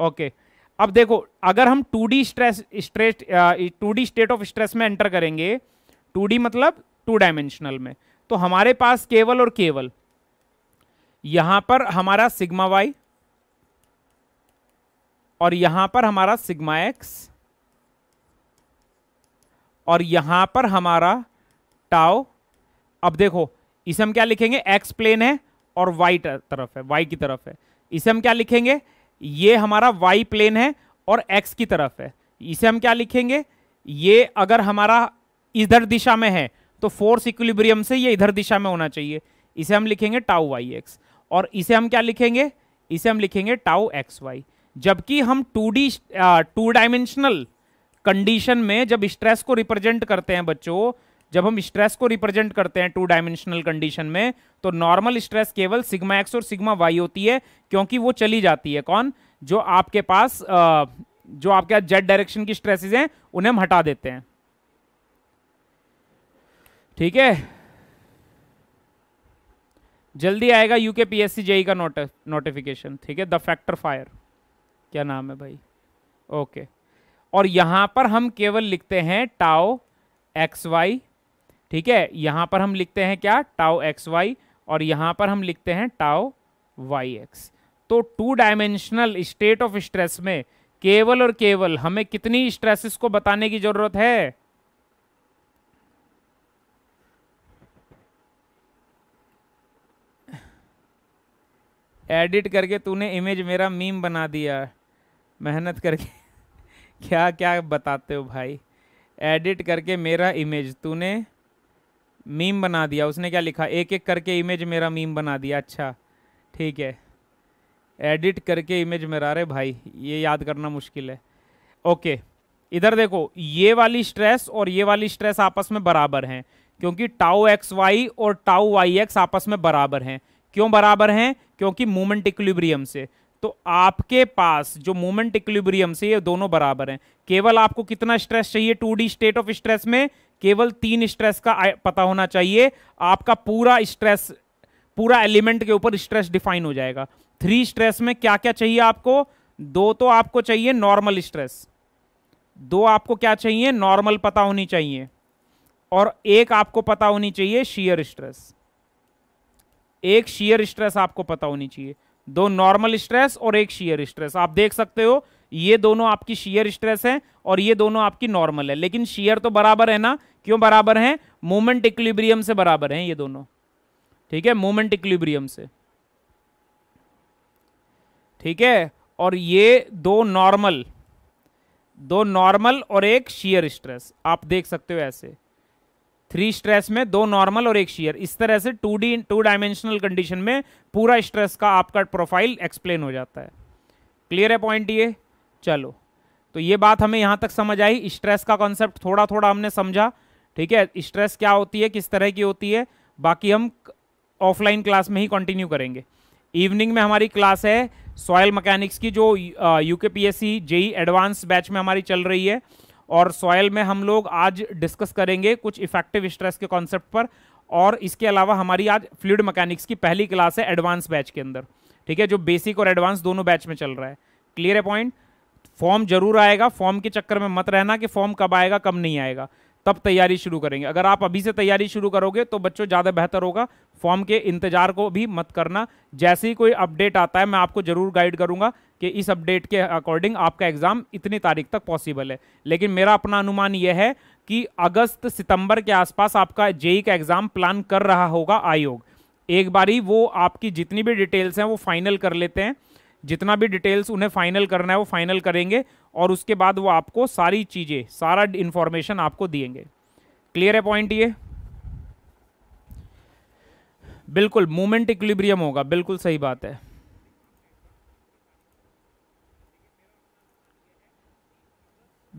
ओके अब देखो अगर हम two D stress stress two D state of stress में एंटर करेंगे टू डी मतलब टू डायमेंशनल में तो हमारे पास केवल और केवल यहां पर हमारा सिग्मा वाई और यहां पर हमारा सिग्मा एक्स और यहाँ पर हमारा टाओ अब देखो इसे हम क्या लिखेंगे एक्स प्लेन है और वाई तरफ है वाई की तरफ है इसे हम क्या लिखेंगे ये हमारा वाई प्लेन है और एक्स की तरफ है इसे हम क्या लिखेंगे ये अगर हमारा इधर दिशा में है तो फोर्स इक्विलिब्रियम से ये इधर दिशा में होना चाहिए इसे हम लिखेंगे टाउ वाई एक्स और इसे हम क्या लिखेंगे इसे हम लिखेंगे टाउ एक्स वाई जबकि हम two D two dimensional condition में जब स्ट्रेस को रिप्रेजेंट करते हैं बच्चों जब हम स्ट्रेस को रिप्रेजेंट करते हैं टू डायमेंशनल कंडीशन में तो नॉर्मल स्ट्रेस केवल सिग्मा एक्स और सिग्मा वाई होती है क्योंकि वो चली जाती है कौन जो आपके पास जो आपके पास जेड डायरेक्शन की स्ट्रेसेस हैं उन्हें हम हटा देते हैं ठीक है जल्दी आएगा यूके पीएससी जेई का नोट नोटिफिकेशन ठीक है द फैक्टर फायर क्या नाम है भाई ओके okay. और यहां पर हम केवल लिखते हैं टाओ एक्स वाई ठीक है यहां पर हम लिखते हैं क्या टाओ एक्स वाई और यहां पर हम लिखते हैं टाओ वाई एक्स तो two dimensional state of stress में केवल और केवल हमें कितनी स्ट्रेसेस को बताने की जरूरत है एडिट करके तूने इमेज मेरा मीम बना दिया मेहनत करके क्या क्या बताते हो भाई एडिट करके मेरा इमेज तूने मीम बना दिया उसने क्या लिखा एक एक करके इमेज मेरा मीम बना दिया अच्छा ठीक है एडिट करके इमेज मेरा अरे भाई ये याद करना मुश्किल है ओके इधर देखो ये वाली स्ट्रेस और ये वाली स्ट्रेस आपस में बराबर हैं क्योंकि टाउ एक्स वाई और टाउ वाई एक्स आपस में बराबर हैं क्यों बराबर हैं क्योंकि मोमेंट इक्विलिब्रियम से तो आपके पास जो मोमेंट इक्विलिब्रियम से ये दोनों बराबर हैं केवल आपको कितना स्ट्रेस चाहिए टू स्टेट ऑफ स्ट्रेस में केवल तीन स्ट्रेस का पता होना चाहिए आपका पूरा स्ट्रेस पूरा एलिमेंट के ऊपर स्ट्रेस डिफाइन हो जाएगा थ्री स्ट्रेस में क्या क्या चाहिए आपको दो तो आपको चाहिए नॉर्मल स्ट्रेस दो आपको क्या चाहिए नॉर्मल पता होनी चाहिए और एक आपको पता होनी चाहिए शीयर स्ट्रेस एक शीयर स्ट्रेस आपको पता होनी चाहिए दो नॉर्मल स्ट्रेस और एक शीयर स्ट्रेस आप देख सकते हो ये दोनों आपकी शीयर स्ट्रेस है और ये दोनों आपकी नॉर्मल है लेकिन शीयर तो बराबर है ना क्यों बराबर है मोमेंट इक्लिब्रियम से बराबर है ये दोनों ठीक है मोमेंट इक्लिब्रियम से ठीक है और ये दो नॉर्मल दो नॉर्मल और एक शीयर स्ट्रेस आप देख सकते हो ऐसे थ्री स्ट्रेस में दो नॉर्मल और एक शीयर इस तरह से two D two dimensional condition में पूरा स्ट्रेस का आपका प्रोफाइल एक्सप्लेन हो जाता है क्लियर है पॉइंट ये चलो तो ये बात हमें यहाँ तक समझ आई स्ट्रेस का कॉन्सेप्ट थोड़ा थोड़ा हमने समझा ठीक है स्ट्रेस क्या होती है किस तरह की होती है बाकी हम ऑफलाइन क्लास में ही कंटिन्यू करेंगे इवनिंग में हमारी क्लास है सॉयल मैकेनिक्स की जो UK P S C JE advance batch में हमारी चल रही है और सॉयल में हम लोग आज डिस्कस करेंगे कुछ इफेक्टिव स्ट्रेस के कॉन्सेप्ट पर और इसके अलावा हमारी आज फ्लूड मैकेनिक्स की पहली क्लास है एडवांस बैच के अंदर ठीक है जो बेसिक और एडवांस दोनों बैच में चल रहा है क्लियर है पॉइंट फॉर्म जरूर आएगा फॉर्म के चक्कर में मत रहना कि फॉर्म कब आएगा कब नहीं आएगा तब तैयारी शुरू करेंगे अगर आप अभी से तैयारी शुरू करोगे तो बच्चों ज़्यादा बेहतर होगा फॉर्म के इंतजार को भी मत करना जैसे ही कोई अपडेट आता है मैं आपको ज़रूर गाइड करूंगा कि इस अपडेट के अकॉर्डिंग आपका एग्ज़ाम इतनी तारीख तक पॉसिबल है लेकिन मेरा अपना अनुमान यह है कि अगस्त सितंबर के आसपास आपका जेई का एग्ज़ाम प्लान कर रहा होगा आयोग एक ही वो आपकी जितनी भी डिटेल्स हैं वो फाइनल कर लेते हैं जितना भी डिटेल्स उन्हें फाइनल करना है वो फाइनल करेंगे और उसके बाद वो आपको सारी चीज़ें सारा इन्फॉर्मेशन आपको देंगे क्लियर है पॉइंट ये बिल्कुल मूवमेंट इक्विलिब्रियम होगा बिल्कुल सही बात है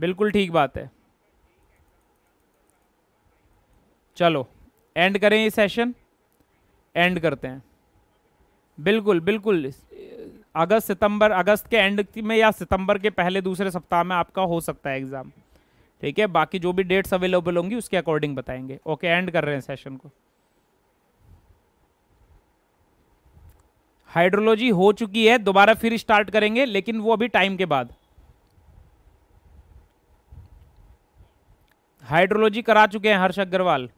बिल्कुल ठीक बात है चलो एंड करें ये सेशन एंड करते हैं बिल्कुल बिल्कुल अगस्त सितंबर अगस्त के एंड में या सितंबर के पहले दूसरे सप्ताह में आपका हो सकता है एग्ज़ाम ठीक है बाकी जो भी डेट्स अवेलेबल होंगी उसके अकॉर्डिंग बताएंगे ओके एंड कर रहे हैं सेशन को हाइड्रोलॉजी हो चुकी है दोबारा फिर स्टार्ट करेंगे लेकिन वो अभी टाइम के बाद हाइड्रोलॉजी करा चुके हैं Harsh Agarwal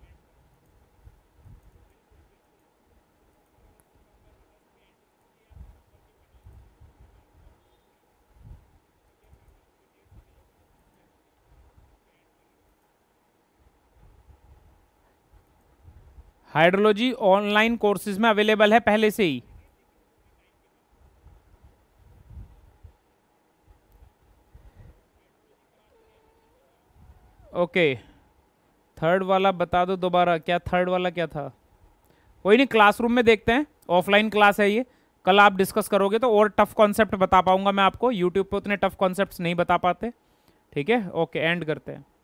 hydrology online courses में अवेलेबल है पहले से ही ओके थर्ड वाला बता दो दोबारा क्या थर्ड वाला क्या था कोई नहीं क्लासरूम में देखते हैं ऑफलाइन क्लास है ये कल आप डिस्कस करोगे तो और टफ कॉन्सेप्ट बता पाऊंगा मैं आपको यूट्यूब पे उतने टफ कॉन्सेप्ट नहीं बता पाते ठीक है ओके एंड करते हैं